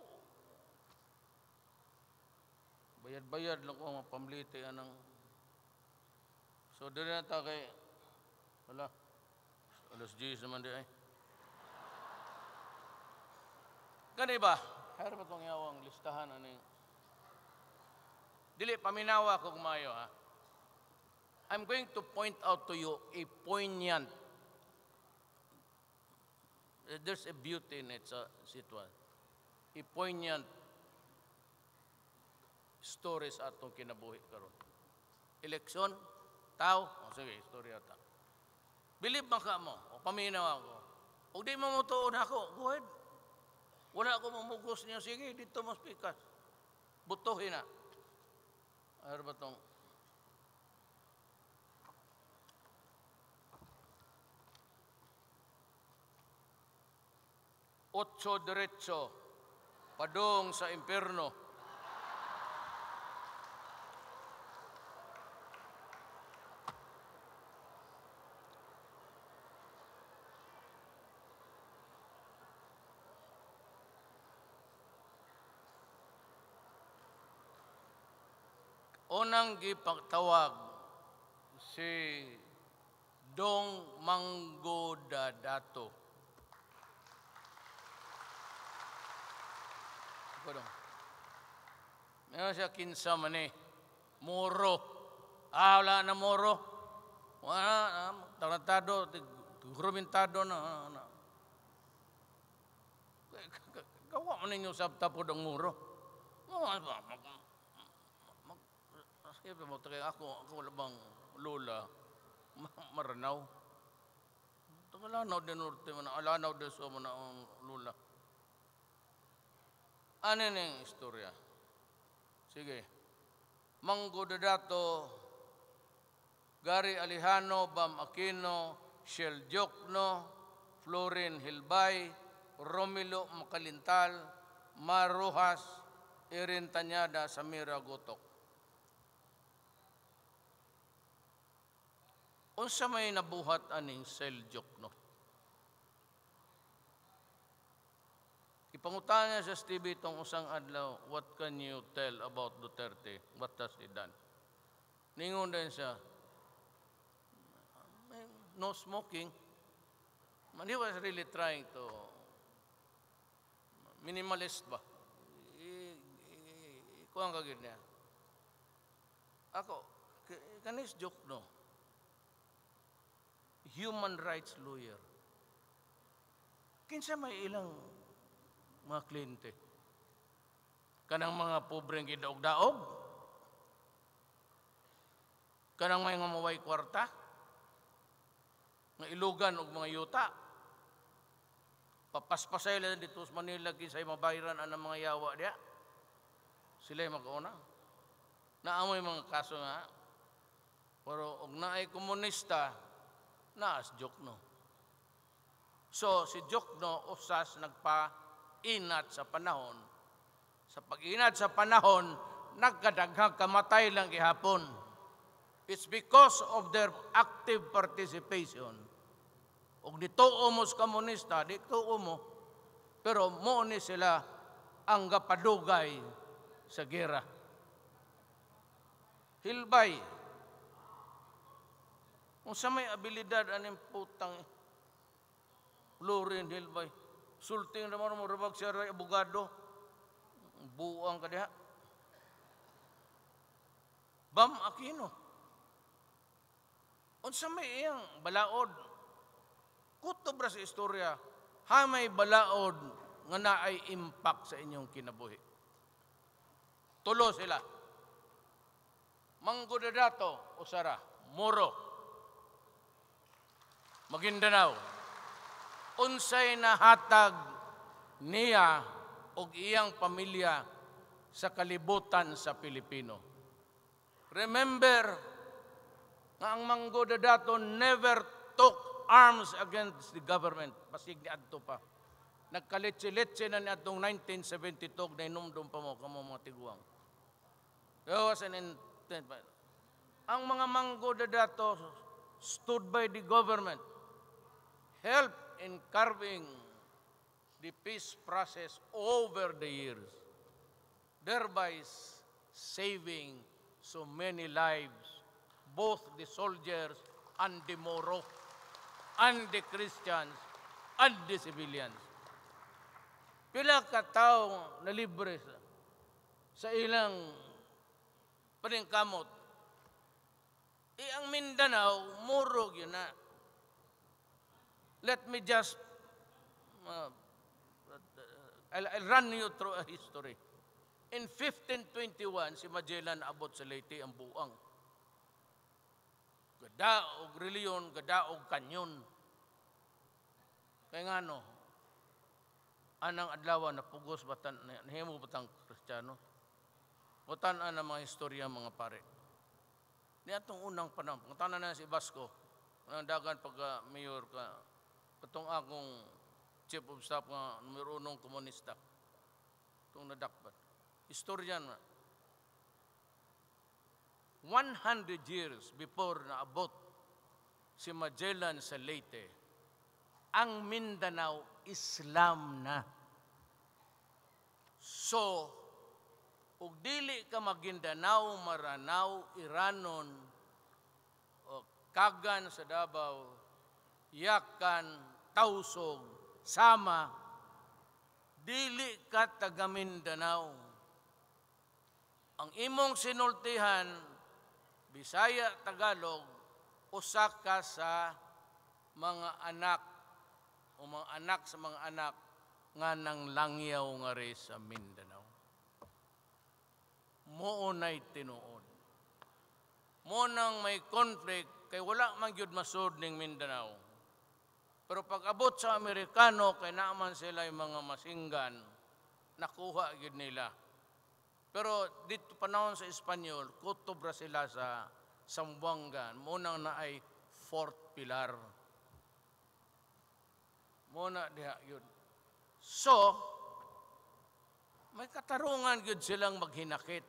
bayad-bayad lang ko mapamliti anang So, dali na tayo kay wala alas Jesus naman di ay. Gani ba? Harap itong yawang listahan aning Dili, paminawa ko kumayo ha. I'm going to point out to you a poignant there's a beauty in its uh, sitwa. A poignant stories atong kinabuhi karon. Eleksyon, tao, o oh, sige, istorya ta. Bilib man ka mo, o paminaw ako. O di mo mutuon ako, go ahead. Wala ako mamugos niya, sige, dito mas pikas. Butuhin na. Ano ba itong ocho diretso, padong sa impyerno. Unang gipagtawag si Dong Manggo Dato. kodong. Meron siya kinsa man eh. Muro. Ah, wala na moro. Wala na. Tarantado. Grumentado na. na. Gawa mo ninyo sa tapod ang muro. Sabi mo, ako, ako wala bang lola, maranaw. Tagalanaw din norte mo na, alanaw din sa mo na ang lola. Ano na yung istorya? Sige. Manggo dato, Gary Alihano, Bam Aquino, Shel Diokno, Florin Hilbay, Romilo Makalintal, Maruhas, Erin Tanyada, Samira Gotok. Unsa may nabuhat aning Shel Diokno? Ipangutana sa TV itong usang adlaw, what can you tell about Duterte? What has he done? Ningon din siya, no smoking. Man, he was really trying to minimalist ba? Kuha ka niya. Ako, kanis joke no. Human rights lawyer. Kinsa may ilang mga kliyente. Kanang mga pobreng gidaog-daog. Kanang may ngamaway kwarta. Nga ilugan og mga yuta. Papaspasay lang dito sa Manila kisay mabayran ang mga yawa Sila dia. Sila'y makauna. Naamoy mga kaso nga. Pero og naay komunista, naas joke no. So si Jokno usas nagpa pag-inat sa panahon. Sa pag-inat sa panahon, nagkadaghang kamatay lang gihapon. It's because of their active participation. Og dituo mo sa komunista, dituo mo. Pero mo ni sila ang gapadugay sa gera. Hilbay. Kung sa may abilidad, anong putang Florin Hilbay. Sulting naman mo rabag siya ray abogado. Buang ka diha. Bam Aquino. Unsa may iyang balaod? Kutob ra sa istorya. Ha may balaod nga naay impact sa inyong kinabuhi. Tulo sila. Manggodadato o Sara, Moro, Maguindanao, unsay nahatag niya o iyang pamilya sa kalibutan sa Pilipino. Remember nga ang manggo Dadato never took arms against the government. Pasig ni Adto pa. Nagkalitsi-litsi na ni Adtong 1972 na inumdum pa mo kamo mga tiguang. There was an intent. Ang mga manggo Dadato stood by the government. Help in carving the peace process over the years, thereby saving so many lives, both the soldiers and the Moro, and the Christians, and the civilians. Pila ka tao na libre sa, sa ilang paningkamot. eh ang Mindanao, Moro yun na. Let me just uh, I'll, I'll run you through a history. In 1521, si Magellan abot sa Leyte ang buang. Gadaog reliyon, gadaog kanyon. Kaya nga no, anang adlaw na pugos batan, nahimo batang kristiyano Mutanan ang mga istorya mga pare. Ni atong unang panahon, tanan na si Basco, ang dagan pagka mayor ka, katong akong chief of staff nga numero unong komunista itong nadakbat historian na 100 years before na si Magellan sa Leyte ang Mindanao Islam na so ug dili ka magindanao maranao iranon o kagan sa Davao yakan tausog, sama, dili ka taga Mindanao. Ang imong sinultihan, Bisaya, Tagalog, usa ka sa mga anak o mga anak sa mga anak nga nang langyaw nga re sa Mindanao. Moonay tinuod. Mo nang may conflict kay wala man gyud masud ning Mindanao pero pag abot sa Amerikano, kay naman sila yung mga masinggan, nakuha yun nila. Pero dito panahon sa Espanyol, kutubra sila sa Sambuanga. Munang na ay fourth pilar. Muna diha yun. So, may katarungan yun silang maghinakit.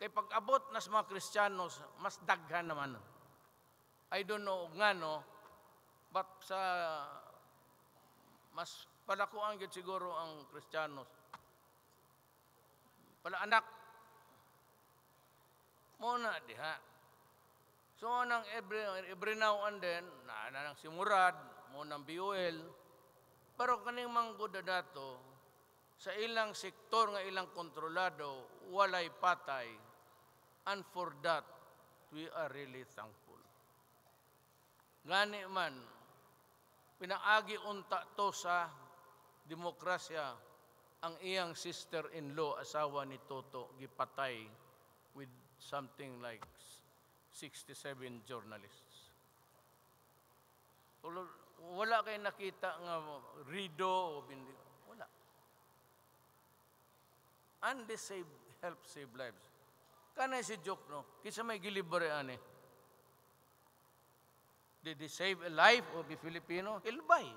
Kay pag-abot na sa mga Kristiyano, mas daghan naman. I don't know nga no, But sa mas ang gid siguro ang Kristiyano. Pala anak mo na diha. So nang every, every now and then na na nang Murad, mo nang BUL pero kaning manggoda dato sa ilang sektor nga ilang kontrolado walay patay and for that we are really thankful. Gani man pinaagi unta to sa demokrasya ang iyang sister-in-law, asawa ni Toto, gipatay with something like 67 journalists. Wala kay nakita nga rido o bindi. Wala. Undisaved help save lives. Kanay si joke no, kisa may gilibre ani. Eh. Did he save a life of a Filipino? Hilbay.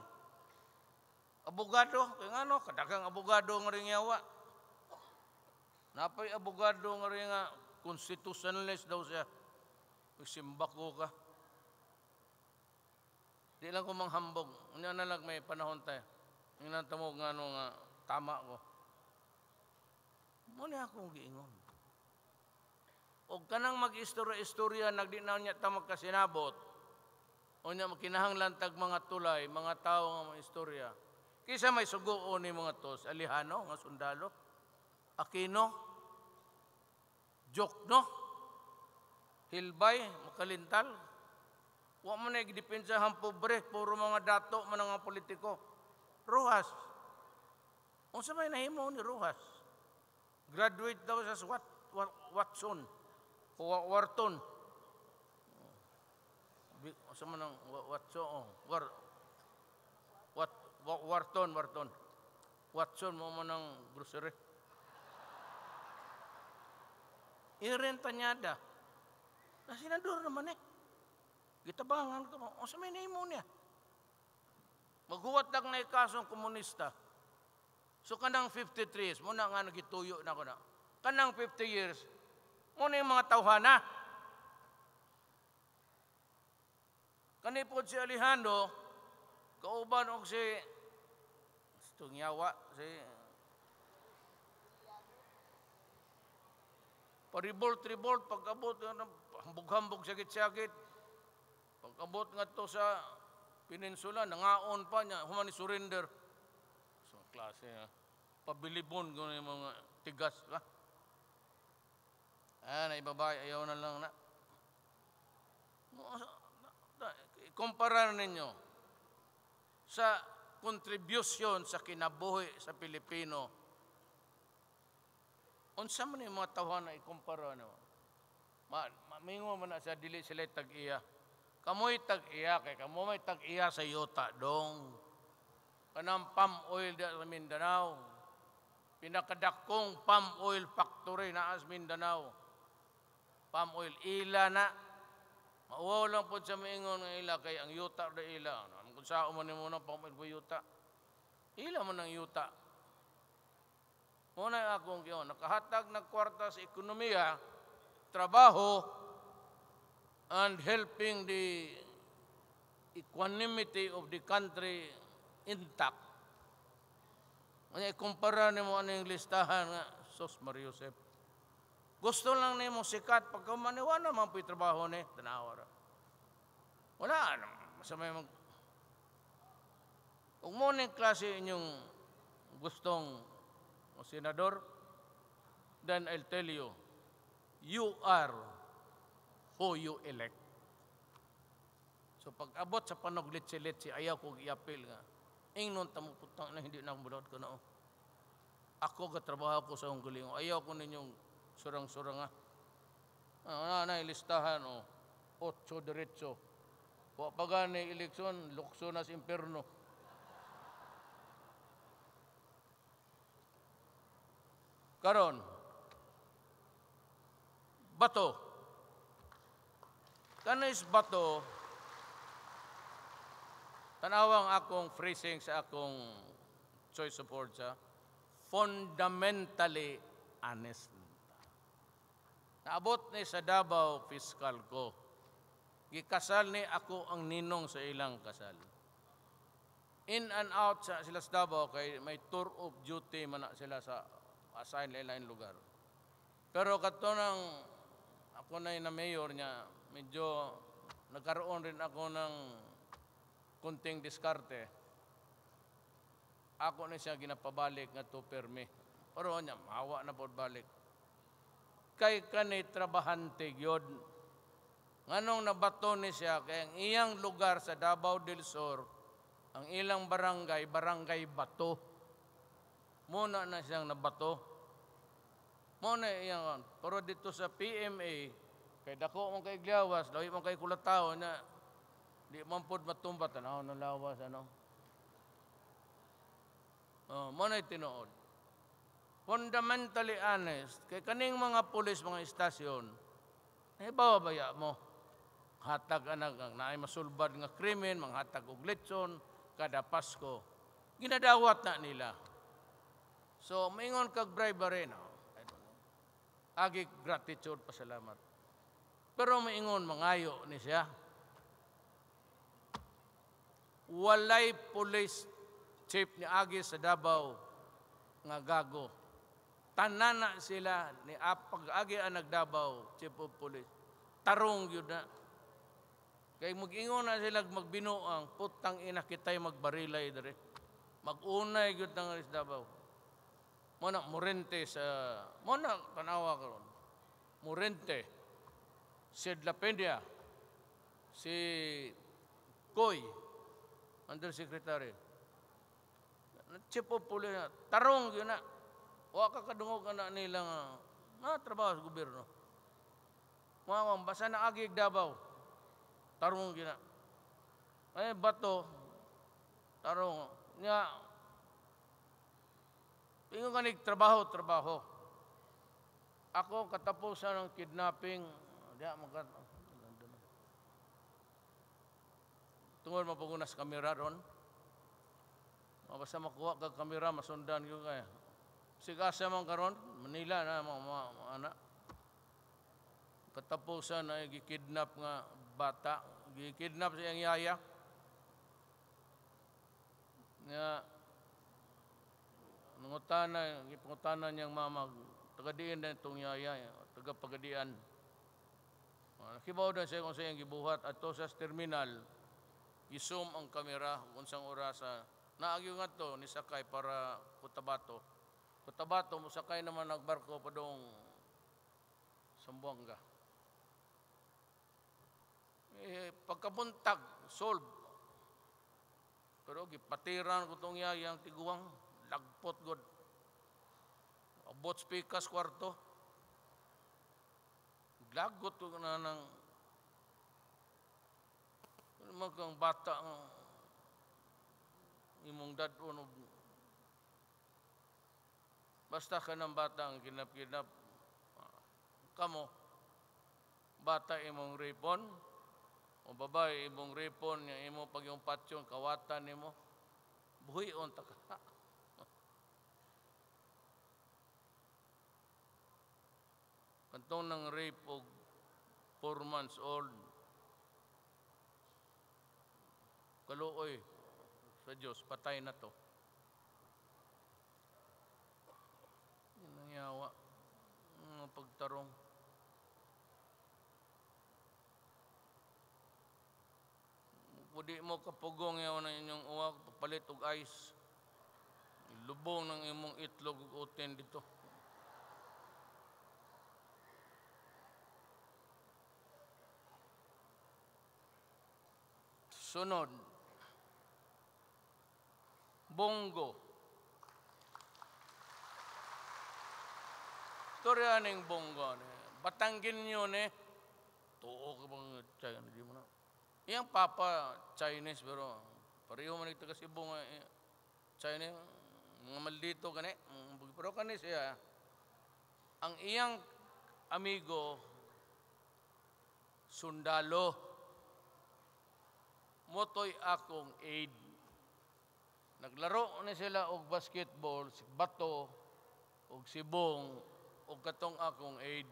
Abogado, kaya ano, kadagang abogado nga rin yawa. Napay abogado nga rin nga, constitutionalist daw siya. Magsimba ko ka. Di lang ko manghambog. Ano na lang may panahon tayo. Ang natamog nga ano nga, tama ko. Muna akong giingon. O kanang mag-istorya-istorya, nagdinaw niya tamag kasinabot, o niya tag mga tulay, mga tao nga mga istorya. Kisa may sugo o ni mga tos, alihano, nga sundalo, akino, jokno, hilbay, makalintal. Wa mo na han pobre, puro mga dato, nga politiko. Ruhas. Unsa may nahimo ni Ruhas? Graduate daw sa Wat, Wat, Watson, Wharton sa manang watso oh. war wat warton warton watson mo mo ng grocery irenta niya da na sinador naman eh gitabangan ko o sa may name mo niya maghuwat lang na ikasong komunista so kanang 53 mo na nga nagituyo na ko na kanang 50 years mo na yung mga tawhana Kani po si Alejandro, kauban og si Tungyawa, si Paribolt-ribolt, pagkabot, hambog-hambog, sakit-sakit. Pagkabot nga to sa peninsula, nangaon pa niya, humani surrender. So, klase nga. Ah. Pabilibon ko yung mga tigas. Ha? Ah, naibabay, ayaw na lang na kumpara ninyo sa kontribusyon sa kinabuhi sa Pilipino. Unsa man yung mga tawhan na ikumpara nyo? Ma, mingo man sa dili sila tag-iya. Kamoy tag-iya kay kamoy may tag-iya sa yuta dong. Kanang palm oil da sa Mindanao. Pinakadakong palm oil factory na as Mindanao. Palm oil ila na Mauwaw lang po siya maingon nga ila kay ang yuta da ila. Ano kung sa man mo na pamil po yuta. Ila man ang yuta. Muna akong kiyon, nakahatag ng kwarta sa ekonomiya, trabaho, and helping the equanimity of the country intact. Kanya kumpara ni mo ang listahan nga, Sos Mario Mariusep. Gusto lang nimo sikat pagka maniwa naman po trabaho ni tanawara. Wala anong masama yung mag... Kung muna yung klase inyong gustong o senador, then I'll tell you, you are who you elect. So pag abot sa panoglitsi-litsi, ayaw kong i-appeal nga. Ingnon tamo na hindi na akong ko na. Ako katrabaho ko sa ungguling. Ayaw ko ninyong Surang-surang nga. Ah, na, na, ilistahan, o. Oh. Otso diretso. Wa pa eleksyon, lukso na sa imperno. Karon, bato. Kanais bato, tanawang akong phrasing sa akong choice of words, ha? fundamentally honest Naabot ni sa Davao Fiscal ko. Gikasal ni ako ang ninong sa ilang kasal. In and out sa sila sa Davao kay may tour of duty man sila sa assigned lain lugar. Pero kato nang ako na na mayor niya, medyo nagkaroon rin ako ng kunting diskarte. Ako na siya ginapabalik nga to permi. Pero niya, mahawa na po balik kay kani trabahante gyud nganong nabato ni siya kay ang iyang lugar sa Davao del Sur ang ilang barangay barangay Bato muna na siyang nabato muna iyang pero dito sa PMA kay dako mong kay Gliawas lawi mong kay Kulatao na di man matumbat, matumba tanaw na lawas ano oh mo na tinuod fundamentally honest kay kaning mga pulis mga istasyon eh babaya mo hatag anag ang naay masulbad nga krimen manghatag og lechon kada Pasko ginadawat na nila so mingon kag bribery na agi gratitude pasalamat pero maingon mangayo ni siya walay police chief ni agi sa Davao nga gago tanana sila ni apag agi ang nagdabaw chief of police tarong yun na kay magingon na sila magbino putang ina kitay magbarilay dire magunay gyud nang alis mo na murente sa mo na tanawa karon murente Sedlapendia si Koy Under Secretary Chief of Police tarong yun na Wa ka kadungog na nila nga na trabaho sa gobyerno. Mga basa na agig Davao. Tarong gina. Ay bato tarong nya Ingon kanig trabaho, trabaho. Ako katapusan ng kidnapping, diya magkat Tungod mapagunas kamera ron. Mabasa makuha ka kamera, masundan ko kaya. Sigasa man karon Manila na mga, mga, mga anak. Katapusan na gikidnap nga bata. Gikidnap siyang yaya. Nga nangutana, gipangutana niyang mama, tagadiin na itong yaya, eh, tagapagadian. Nakibaw na siya kung siyang gibuhat at sa terminal, isum ang kamera kung sang orasa. Ah, naagyo nga to ni Sakay para kutabato. Cotabato, musakay naman nagbarko pa dong Sambuanga. Eh, pagkabuntag, solve. Pero gipatiran ko itong yayang tiguang, lagpot god. Abot speakers kwarto. Lagot ko na ng ano kang bata ang imong dadon og Basta ka ng bata ang kinap-kinap. Kamo, bata imong ripon, o babae imong ripon, yung imo pag yung patyong kawatan nimo, buhi on ta ka. Kantong ng rape o 4 months old, kaluoy sa Diyos, patay na to. hiyawa mga pagtarong pudi mo kapugong yaw na inyong uwak palit og ice lubong ng imong itlog uten dito sunod bongo Koreaning bongga ni. Batanggin nyo ni. Tuo ka bang China, di mo na. Iyang papa Chinese pero pareho man ito kasi bunga eh. Chinese. Mga maldito ka ni. Mm, pero kani siya. Ang iyang amigo, sundalo, motoy akong aid. Naglaro ni sila og basketball, si bato, og sibong, o katong akong aid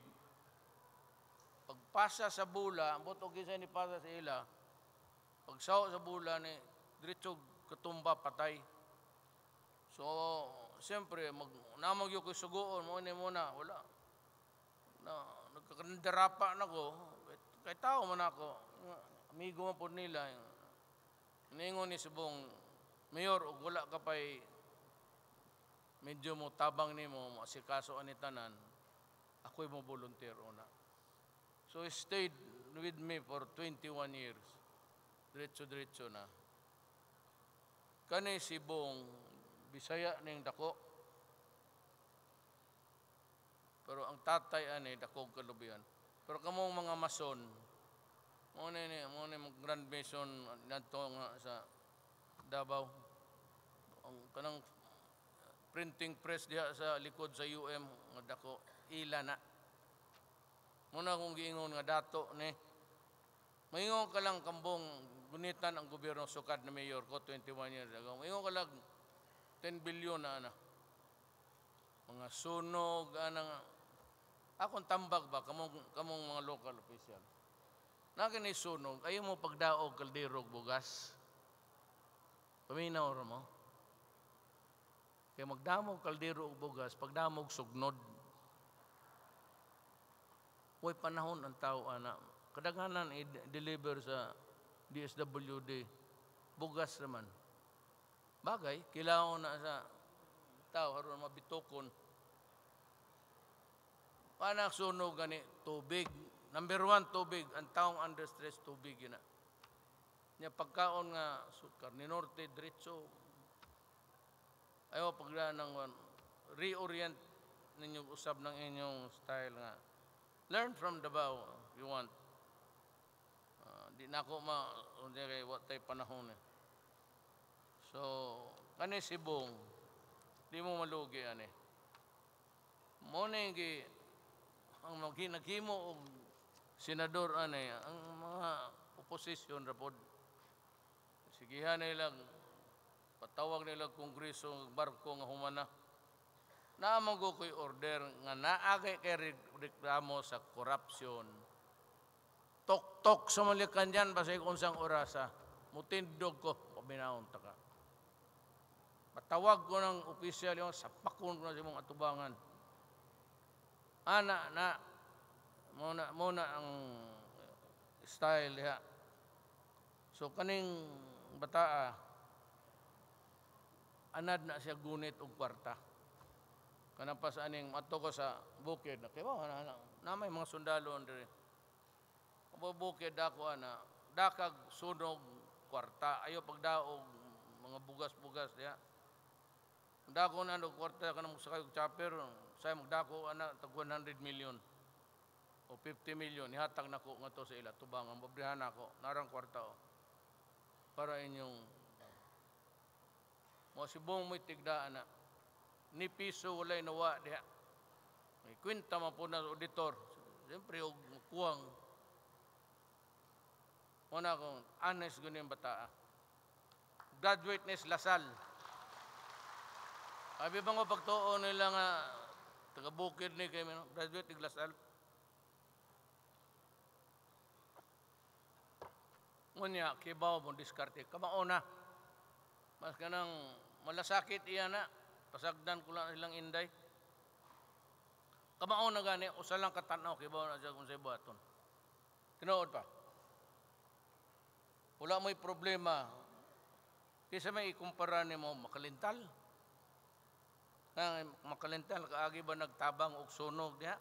pagpasa sa bula ambot og kinsa ni pasa sa ila pagsaw sa bula ni diretso katumba patay so siyempre mag namag yo ko sugoon mo ni muna wala na nagkakandarapa na ko kay tao man ako amigo mo pud nila ningon ni subong mayor og wala ka pay medyo mo tabang ni mo si ani tanan ako'y mo volunteer una. So he stayed with me for 21 years. Diretso-diretso na. Kani si Bong, Bisaya ning dako. Pero ang tatay ani dakog kalubian. Pero kamong mga mason, mo ni mo ni Grand Mason nadto nga sa Davao. Ang kanang printing press diha sa likod sa UM nga dako ila na. Muna kung giingon nga dato ni. Maingon ka lang kambong gunitan ang gobyerno sukad na mayor ko 21 years ago. Maingon ka lang 10 billion na ana. Mga sunog, anang akong tambag ba kamong kamong mga local official. Nakin ni sunog, ayo mo pagdaog kaldirog bugas. Paminaw ra mo. Kay magdamog kaldero og bugas, pagdamog sugnod. Uy, panahon ang tao, ana. Kadaghanan i-deliver sa DSWD. Bugas naman. Bagay, kilaon na sa tao haron mabitokon. Panak sunog gani tubig. Number one, tubig. Ang taong under stress, tubig yun na. Nya pagkaon nga sukar ni Norte, Dritso. Ayaw paglaan ng um, reorient ninyo usab ng inyong style nga Learn from Davao if you want. Uh, na ako ma kay what tay panahon eh. So, kani si Bong, di mo malugi ani. Mo gi ang maginagimo og senador ani ang mga opposition rapod sigihan nila patawag nila kongreso barko nga humana na mago ko'y order nga naagay kay reklamo sa korupsyon. Tok-tok sa malikan dyan, basta kung sang orasa. Ah. Mutindog ko, paminaon ta ka. Matawag ko ng opisyal yun, sapakon ko na si mong atubangan. Ana na, muna, muna ang style ya. So kaning bataa, anad na siya gunit o kwarta Kanapas aning matoko sa bukid. Kibaw, na, na, na may mga sundalo diri. Bukid ako ah, na dakag sunog kwarta. Ayo pagdaog mga bugas-bugas diya. Dako na ng kwarta ka ng sakay chopper, say magdako ana ah, tag 100 million o 50 million nihatag nako ngadto sa ila tubang ang babrihan nako narang kwarta o. Oh. Para inyong mo sibong mo tigdaan na. Ah ni piso walay nawa diha. May kwinta man po na auditor. Siyempre, huwag kuwang. Muna kong honest ganyan bataa. Ah. Graduate ni Lasal. Sabi ba nga pagtuo nila nga taga-bukid ni kami, no? graduate ni Lasal. Ngunya, kibaw mo, diskarte. Kamauna. Mas ka nang malasakit iya na. Pasagdan ko lang ilang inday. Kamao na gani, usa lang katanaw, kibaw na siya kung sa ibuhaton. Tinood pa. Wala mo'y problema. Kaysa may ikumpara ni mo, makalintal. Na, makalintal, kaagi ba nagtabang og sunog niya?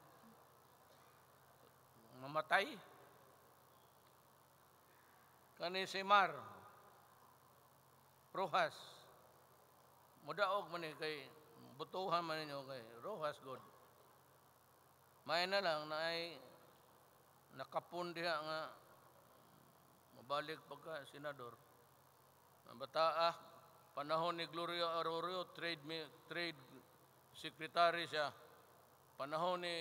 Mamatay. Kani si Mar, Rojas, mudaog man ni kay butuhan man ninyo kay Rojas God. May na lang na ay nakapun nga mabalik pagka senador. Bataa, ah, panahon ni Gloria Arroyo, trade, trade secretary siya. Panahon ni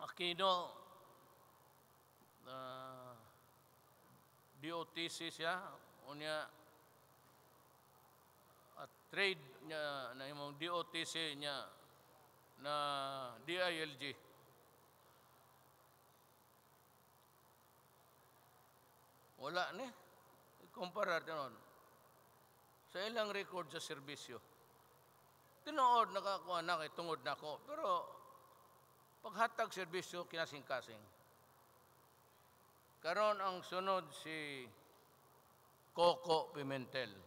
Aquino, uh, ah, DOTC siya, unya trade niya na imong DOTC niya na DILG. Wala ni. Kumpara noon. Sa ilang record sa serbisyo. Tinood nakakuha na kay tungod na ako. Pero paghatag serbisyo, kinasing-kasing. Karon ang sunod si Coco Pimentel.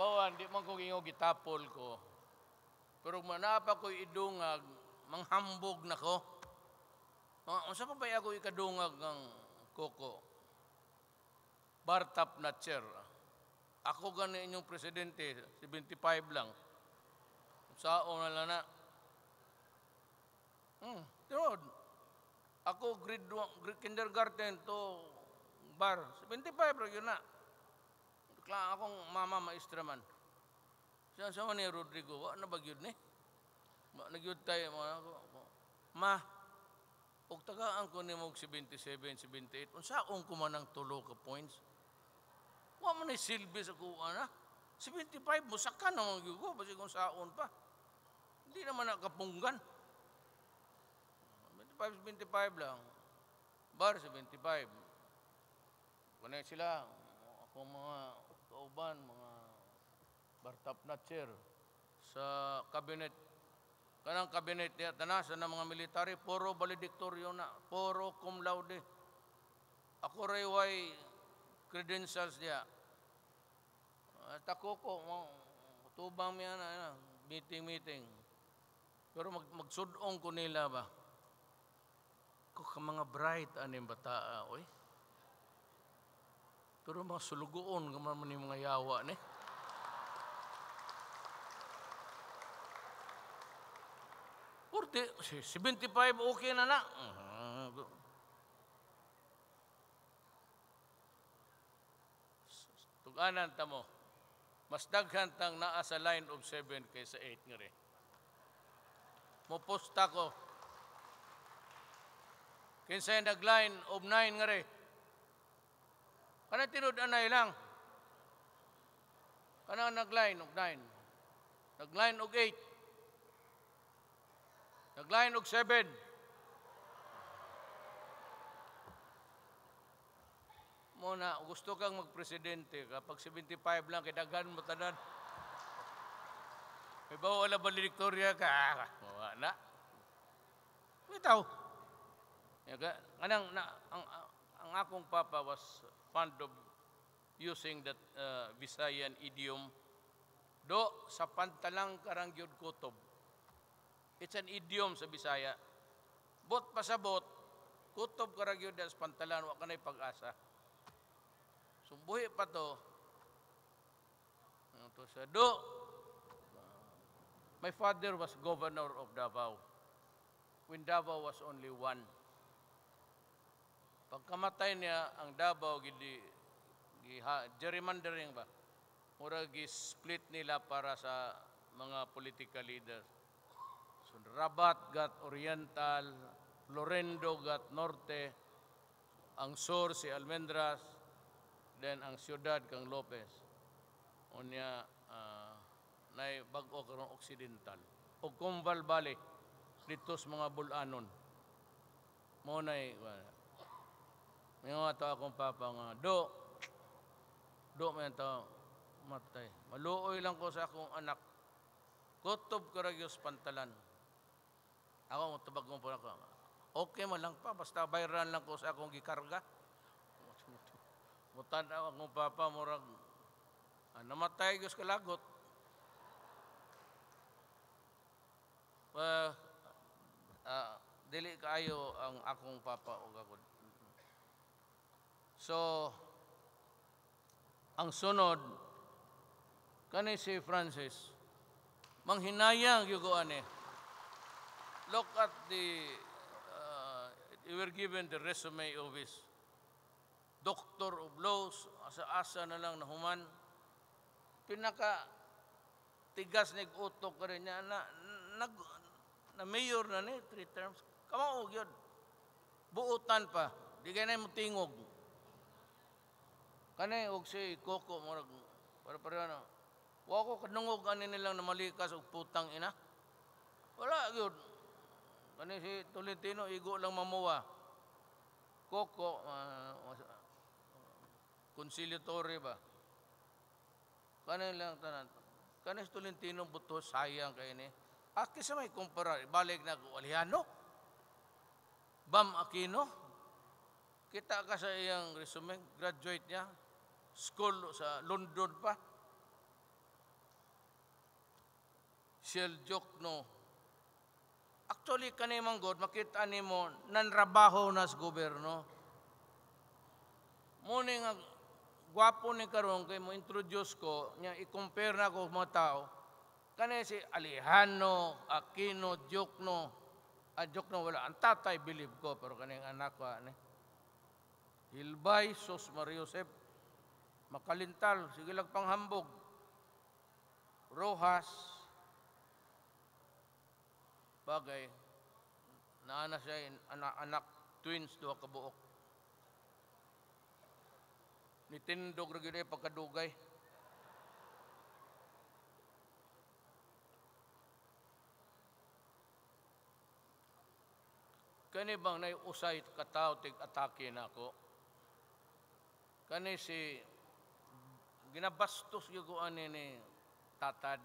bawan di man ko gingo gitapol ko. Pero manapa ko idungag, manghambog na ko. Mga, unsa pa bay ako ikadungag ng koko? Bartap na chair. Ako gani inyong presidente, 75 lang. Sao na lana na. Hmm, tinod. Ako grade, grade kindergarten to bar. 75 lang yun na. Kla akong mama maestra man. Siya sa ni Rodrigo, wa na bagyod ni. Ma nagyud tayo mo ako. Ma ug tagaan ko ni mo 77, 78. Unsa akong man ang tulo ka points? Wa man ni silbi sa kuha na. 75 mo sa na mga gyugo basi kung saon pa. Hindi naman nakapunggan. 25, 25 lang. Bar 75. Kunay sila. Akong mga uban, mga bartap na chair sa cabinet. Kanang cabinet niya, tanasa na mga military, puro valedictoryo na, puro cum laude. Ako rayway credentials niya. At ako ko, tubang niya na, meeting-meeting. Ano, Pero mag, magsudong ko nila ba? Ko ka mga bright aning bata, oy. Eh? Pero mga sulugoon kaman man yung mga yawa ni. Forty, 75 okay na na. Uh-huh. Tuganan ta mo. Mas daghan tang naa sa line of 7 kaysa 8 ngre. Moposta ko. Kinsay nag line of 9 ngre. Kana tinud anay lang. Kana nagline og 9. Nagline og 8. Nagline og 7. Mo na gusto kang magpresidente kapag 75 lang kay mo tanan. May bawa wala Victoria ka. Mawa ah, na. Bitaw. Kanang na, ang, ang akong papa was fond of using that uh, Visayan idiom, do sa pantalang karangyod kutob. It's an idiom sa Bisaya. Bot pasabot, kutob karangyod sa pantalan, wa kanay pag-asa. Sumbuhi pa to. Ito ano sa do. My father was governor of Davao. When Davao was only one. Pagkamatay niya ang Davao gidi gi gerrymandering ba. Mura gi split nila para sa mga political leaders. So, Rabat gat Oriental, Lorendo gat Norte, ang Sur si Almendras, then ang siyudad kang Lopez. Unya uh, ah, na bag-o karong Occidental. O Kumbalbali Valley, dito sa mga bulanon. Mo na ngayon ato akong papa nga, do, do man ito, matay. Maluoy lang ko sa akong anak. Kutob ko karagyos pantalan. Ako, matubag ko po ako. Okay man lang pa, basta bayran lang ko sa akong gikarga. Mutan ako akong papa, murag, ah, namatay Diyos kalagot. Uh, ah, uh, dili kaayo ang akong papa o gagod. So, ang sunod, kani si Francis, manghinayang yugoan eh. Look at the, uh, you were given the resume of his doctor of laws, asa-asa na lang na human. Pinaka tigas ni utok ka rin niya na, na, na mayor na ni, three terms. Kamaog yun. Buutan pa. Di ka na tingog. Kanay og si Coco murag para pareho na. Wa ko kadungog ani nilang namalikas og putang ina. Wala gyud. Kanay si Tolentino igo lang mamuwa. Coco uh, conciliatory ba? Kanay lang tanan. Kanay si Tolentino buto sayang kay ni. Aki sa may kumpara, balik na ko Aliano. Bam Aquino. Kita ka sa iyang resume, graduate niya, school sa London pa. Sheldjok no. Actually, kanimang God, makita ni mo, nanrabaho na sa gobyerno. Muna nga, gwapo ni karon kay mo introduce ko, niya i-compare na ko mga tao. Kani si Alejandro, Aquino, Diokno, ah, Diokno wala. Ang tatay, believe ko, pero kani ang anak ko, ano? Ah, Hilbay, Sos Mario Mariosep, Makalintal, sige lang panghambog. Rojas. Bagay, naana siya, anak, anak twins, duha kabuok. Nitindog rin yun pagkadugay. Kani bang naiusay kataw tig-atake na ako? Kani si ginabastos yung kuan ni tatad.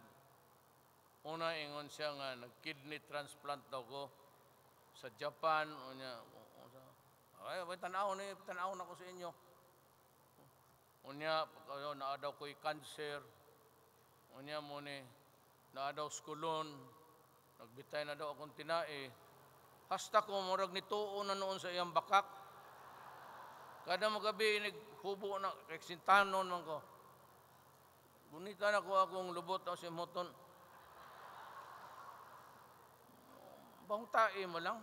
Una ingon siya nga nag-kidney transplant daw ko sa Japan. Unya, ay, ay tanaw ni tanaw na ko sa inyo. Unya kayo na daw ko'y cancer. Unya mo ni na daw skulon. Nagbitay na daw akong tinae. Hasta ko murag nituo na noon sa iyang bakak. Kada magabi, nag-hubo na, eksintano man ko. Bunita na ko akong lubot o oh, si Moton. Bang tae mo lang.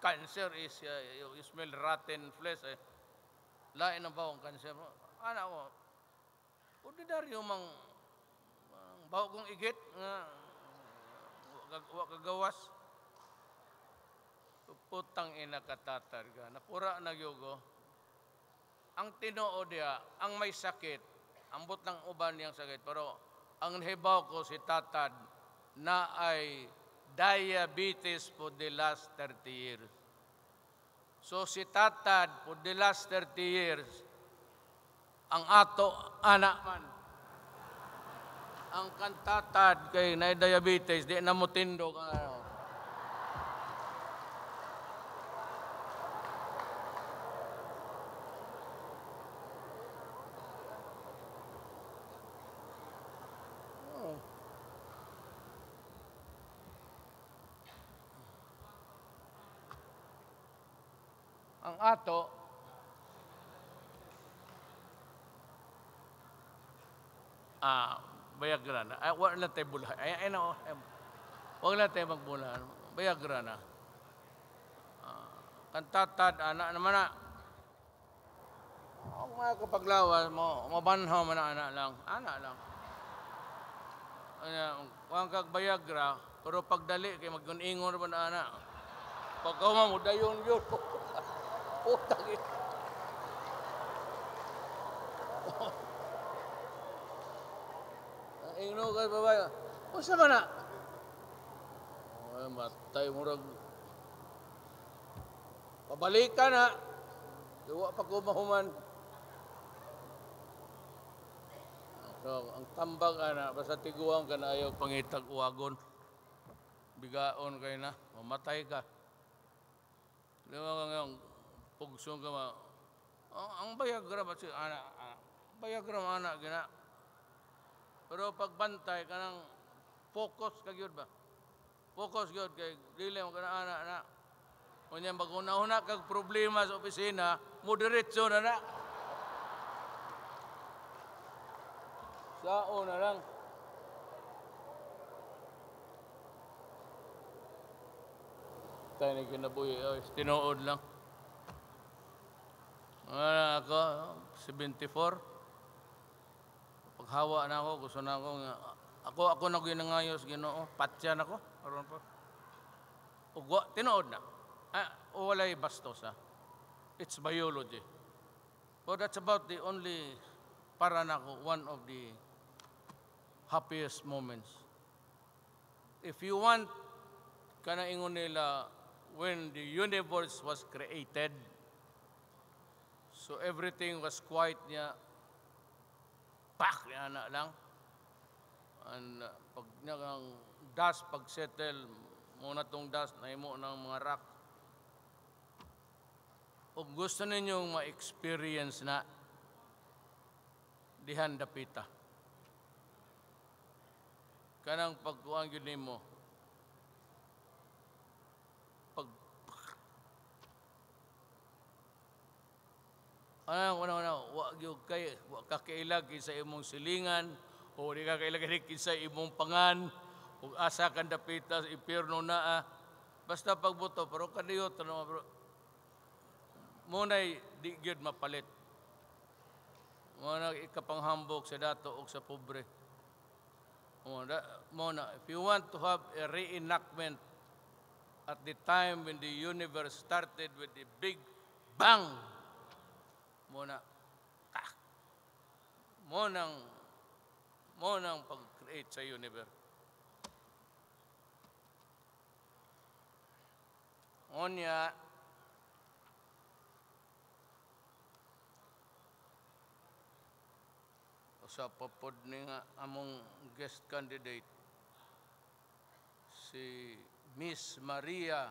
Cancer is, uh, you smell rotten flesh. Eh. Lain ang bawang cancer mo. Ano Ana ko, ordinaryo mang, mang bawo kong igit nga wa kagawas. Putang ina katatarga. Napura na yugo. Ang tinoo diya, ang may sakit, Ambot ng uban niyang sakit. Pero ang hibaw ko si Tatad na ay diabetes for the last 30 years. So si Tatad for the last 30 years, ang ato anak man, ang kantatad kay na diabetes, di na mutindo ka Viagra na. Ay, ah, wala tayo bulahan. Ay, ay, no. Huwag na tayo magbulahan. Viagra na. Uh, kantatad, anak ah, naman na. Huwag oh, mga kapaglawas mo, mabanhaw man ana lang. Anak lang. Huwag ano, kag Viagra, pero pagdali, kay maguningon man ana. Pagkaw mo, dayon yun. Putang ito. ano ka babae? O ka na? Ay, matay mo rag. Pabalik ka na. Duwa pa ko mahuman. So, ang tambag ana, basta tiguan ka na ayaw pangitag uwagon. Bigaon kay na, mamatay ka. Diba ka ngayon, pugsong ka ma, oh, ang, ang bayagra ba siya, ana, ana, ah, bayagra mo ana, gina, pero pagbantay ka ng focus ka gyud ba? Focus gyud kay dili mo kana ana ah, na. Unya na una kag problema sa opisina, moderate diretso na na. Sao na lang. Tayo ni kinabuhi, tinuod lang. Ano ako, 74 hawa na ako, gusto na ako. Ako, ako na gyud ngayos Ginoo, patya na ko. Karon po. Ugwa tinuod na. Ah, walay bastos ha. Ah. It's biology. So that's about the only para na ako, one of the happiest moments. If you want, kana ingon nila, when the universe was created, so everything was quiet niya, pak, yan na lang. And uh, pag ang dust, pag settle, muna tong dust, naimo ng mga rock. Kung gusto ninyong ma-experience na, dihan dapita. Kanang pagkuang yun mo, anang ah, una una wa gyud kay wa ka kailag sa imong silingan o di ka kailag sa imong pangan ug asa kan sa impierno naa ah. basta pagbuto pero kaniyo tanong bro munay di gyud mapalit mo na ikapanghambok sa dato og sa pobre mo na mo na if you want to have a reenactment at the time when the universe started with the big bang muna kak mo nang mo nang pag-create sa universe Onya sa papod ni nga among guest candidate si Miss Maria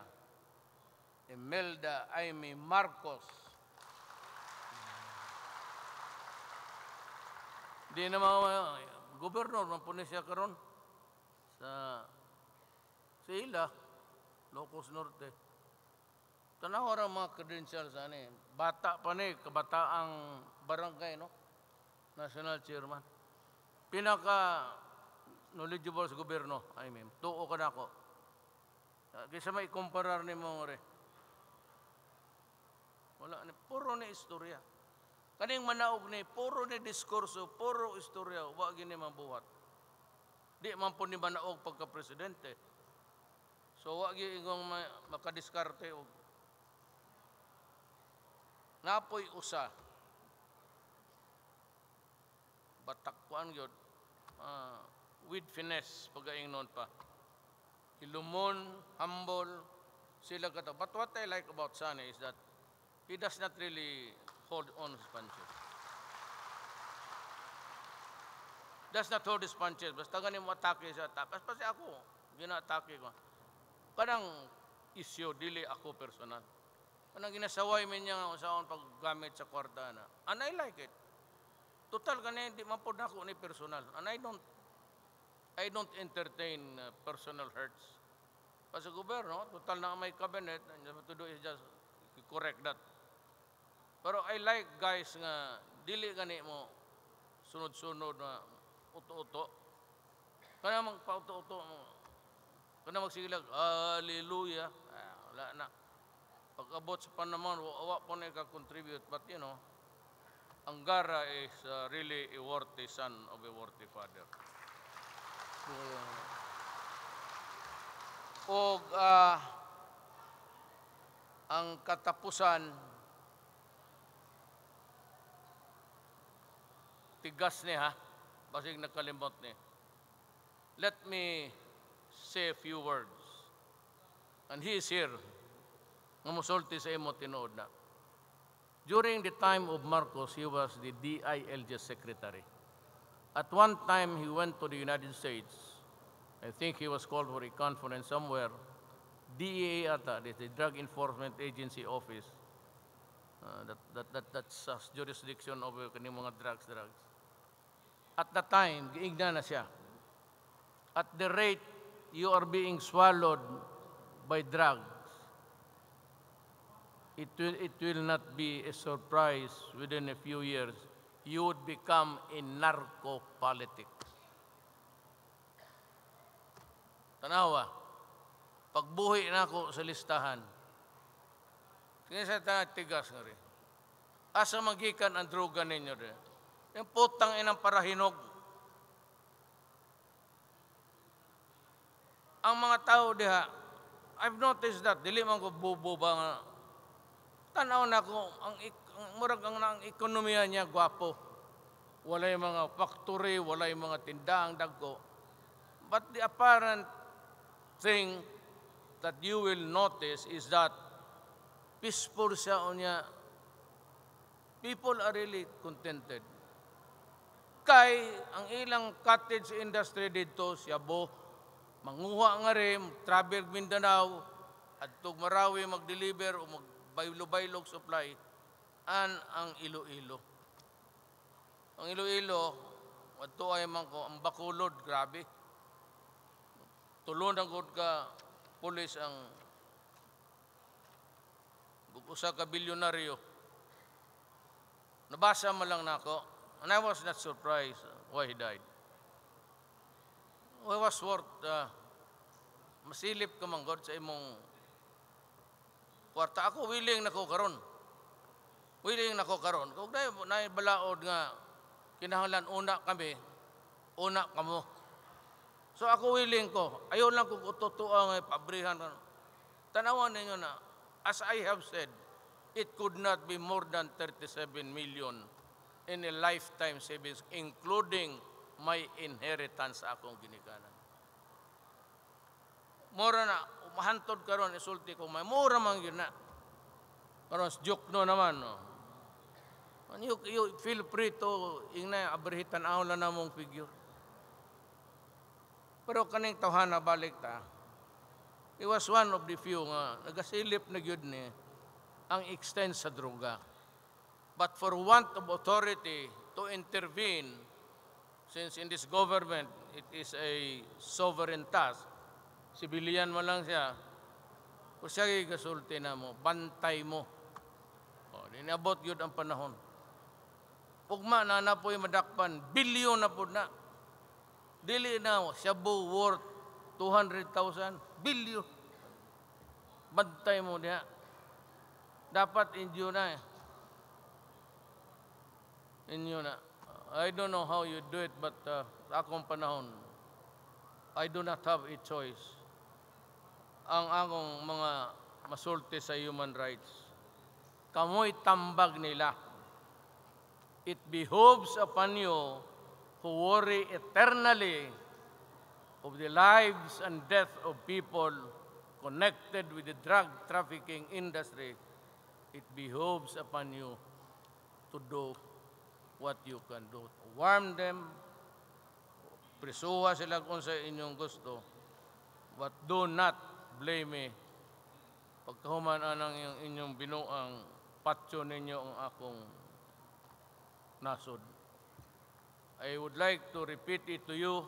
Imelda Aimee Marcos Hindi na mga gobernur man po karon sa sa ila Locos Norte. Tanaw ra mga sa ani. Bata pa ni kabataang barangay no. National chairman. Pinaka knowledgeable sa gobyerno, I mean, tuo ka na ako. Ah, kaysa may kumparar ni mo, re. ni, puro ni istorya. Kaning manaog ni, puro ni diskurso, puro istorya, wag gini mabuhat. Di man po ni manaog pagka-presidente. So wag ingong makadiskarte og Napoy usa. Batakwan gyud. Uh, with finesse noon pa. Hilumon, humble, sila kata. But what I like about Sane is that he does not really hold on his punches. That's not hold his Basta ganin mo atake sa atake. Basta si ako, gina-atake ko. Kanang isyo, dili ako personal. Kanang ginasaway min niya sa usaon paggamit sa kwarta na. And I like it. Total ganin, di man pod ako ni personal. And I don't I don't entertain uh, personal hurts. Kasi gobyerno, total na may cabinet, and to do is just correct that. Pero I like guys nga dili gani mo sunod-sunod na uto-uto. Kana magpauto-uto mo. Kana magsigilag, hallelujah. Ah, wala na. Pagkabot sa panamon, wa po na ka-contribute. But you know, ang gara is uh, really a worthy son of a worthy father. So, uh, og uh, ang katapusan tigas ni ha, basig nakalimot ni. Let me say a few words. And he is here. Nga musulti sa imo tinood na. During the time of Marcos, he was the DILG secretary. At one time, he went to the United States. I think he was called for a conference somewhere. DEA ata, the Drug Enforcement Agency Office. Uh, that, that, that, that's uh, jurisdiction of uh, mga drugs, drugs. At the time, giigna na siya. At the rate you are being swallowed by drugs, it will, it will not be a surprise within a few years you would become in narco politics. Tanawa, pagbuhi na ako sa listahan, kinsa tanatigas nga rin. Asa magikan ang droga ninyo rin? Yung putang inang parahinog. Ang mga tao diha, I've noticed that, dili man ko bubo ba nga. Tanaw na ko, ang, ang murag ang, ang ekonomiya niya, gwapo. Walay mga factory, walay mga tindang, dagko. But the apparent thing that you will notice is that peaceful siya o niya people are really contented. Kay ang ilang cottage industry dito siya bo manguha nga rin, travel Mindanao, at Marawi mag-deliver o magbaylo-baylog supply, an ang Iloilo. Ang Iloilo, ato ay man ko, ang bakulod, grabe. Tulon ang ka, pulis ang usa ka bilyonaryo. Nabasa mo lang nako. And I was not surprised uh, why he died. He was worth, uh, masilip ka man God sa imong kwarta. Ako willing na ko karon. Willing na ko karon. Kung na balaod nga kinahanglan una kami, una kamo. So ako willing ko. Ayaw lang kung totoo nga pabrihan. Tanawan ninyo na, as I have said, it could not be more than 37 million in a lifetime savings, including my inheritance sa akong ginikanan. Mura na, mahantod karon isulti ko, may mura man yun na. Karon, joke no naman, no. And you, you feel free to, na, abrihitan ako na namong figure. Pero kaning tawhana balik ta, he was one of the few nga, nagasilip na yun ni, ang extent sa droga. But for want of authority to intervene, since in this government, it is a sovereign task, civilian man lang siya, kung siya gigasulti na mo, bantay mo. O, oh, dinabot yun ang panahon. Pugma na na po'y madakpan, bilyon na po na. Dili na, Shabu worth 200,000, bilyon. Bantay mo niya. Dapat inyo na eh inyo na. I don't know how you do it, but uh, akong panahon, I do not have a choice. Ang akong mga masulti sa human rights, kamoy tambag nila. It behooves upon you who worry eternally of the lives and death of people connected with the drug trafficking industry, it behooves upon you to do what you can do. Warm them, prisuha sila kung sa inyong gusto, but do not blame me pagkahumanan ang inyong, binuang patyo ninyo ang akong nasod. I would like to repeat it to you.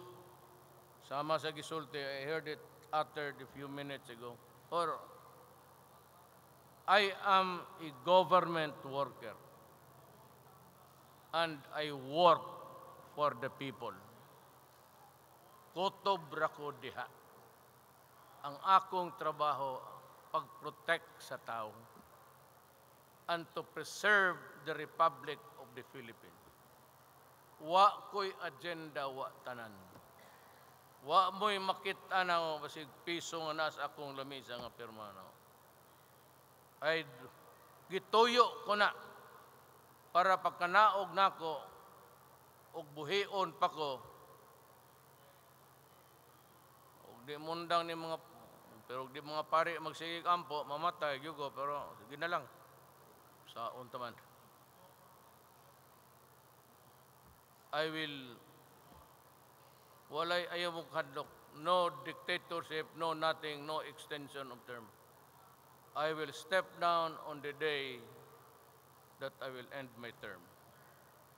Sama sa gisulti, I heard it uttered a few minutes ago. Or, I am a government worker and I work for the people. Kotob rako diha. Ang akong trabaho, pag-protect sa tao and to preserve the Republic of the Philippines. Wa ko'y agenda wa tanan. Wa mo'y makita na basig piso nga nas akong lamisa nga pirmano. Ay, gituyo ko na para pagkanaog nako og buhion pa ko og di mundang ni mga pero di mga pare magsige kampo mamatay gyud ko pero sige na lang sa unta man I will walay ayaw mong kadlok no dictatorship no nothing no extension of term I will step down on the day that I will end my term.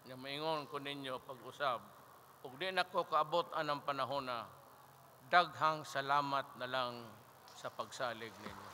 Nga maingon ko ninyo pag-usab. Ug di nako kaabot anang panahon na daghang salamat na lang sa pagsalig ninyo.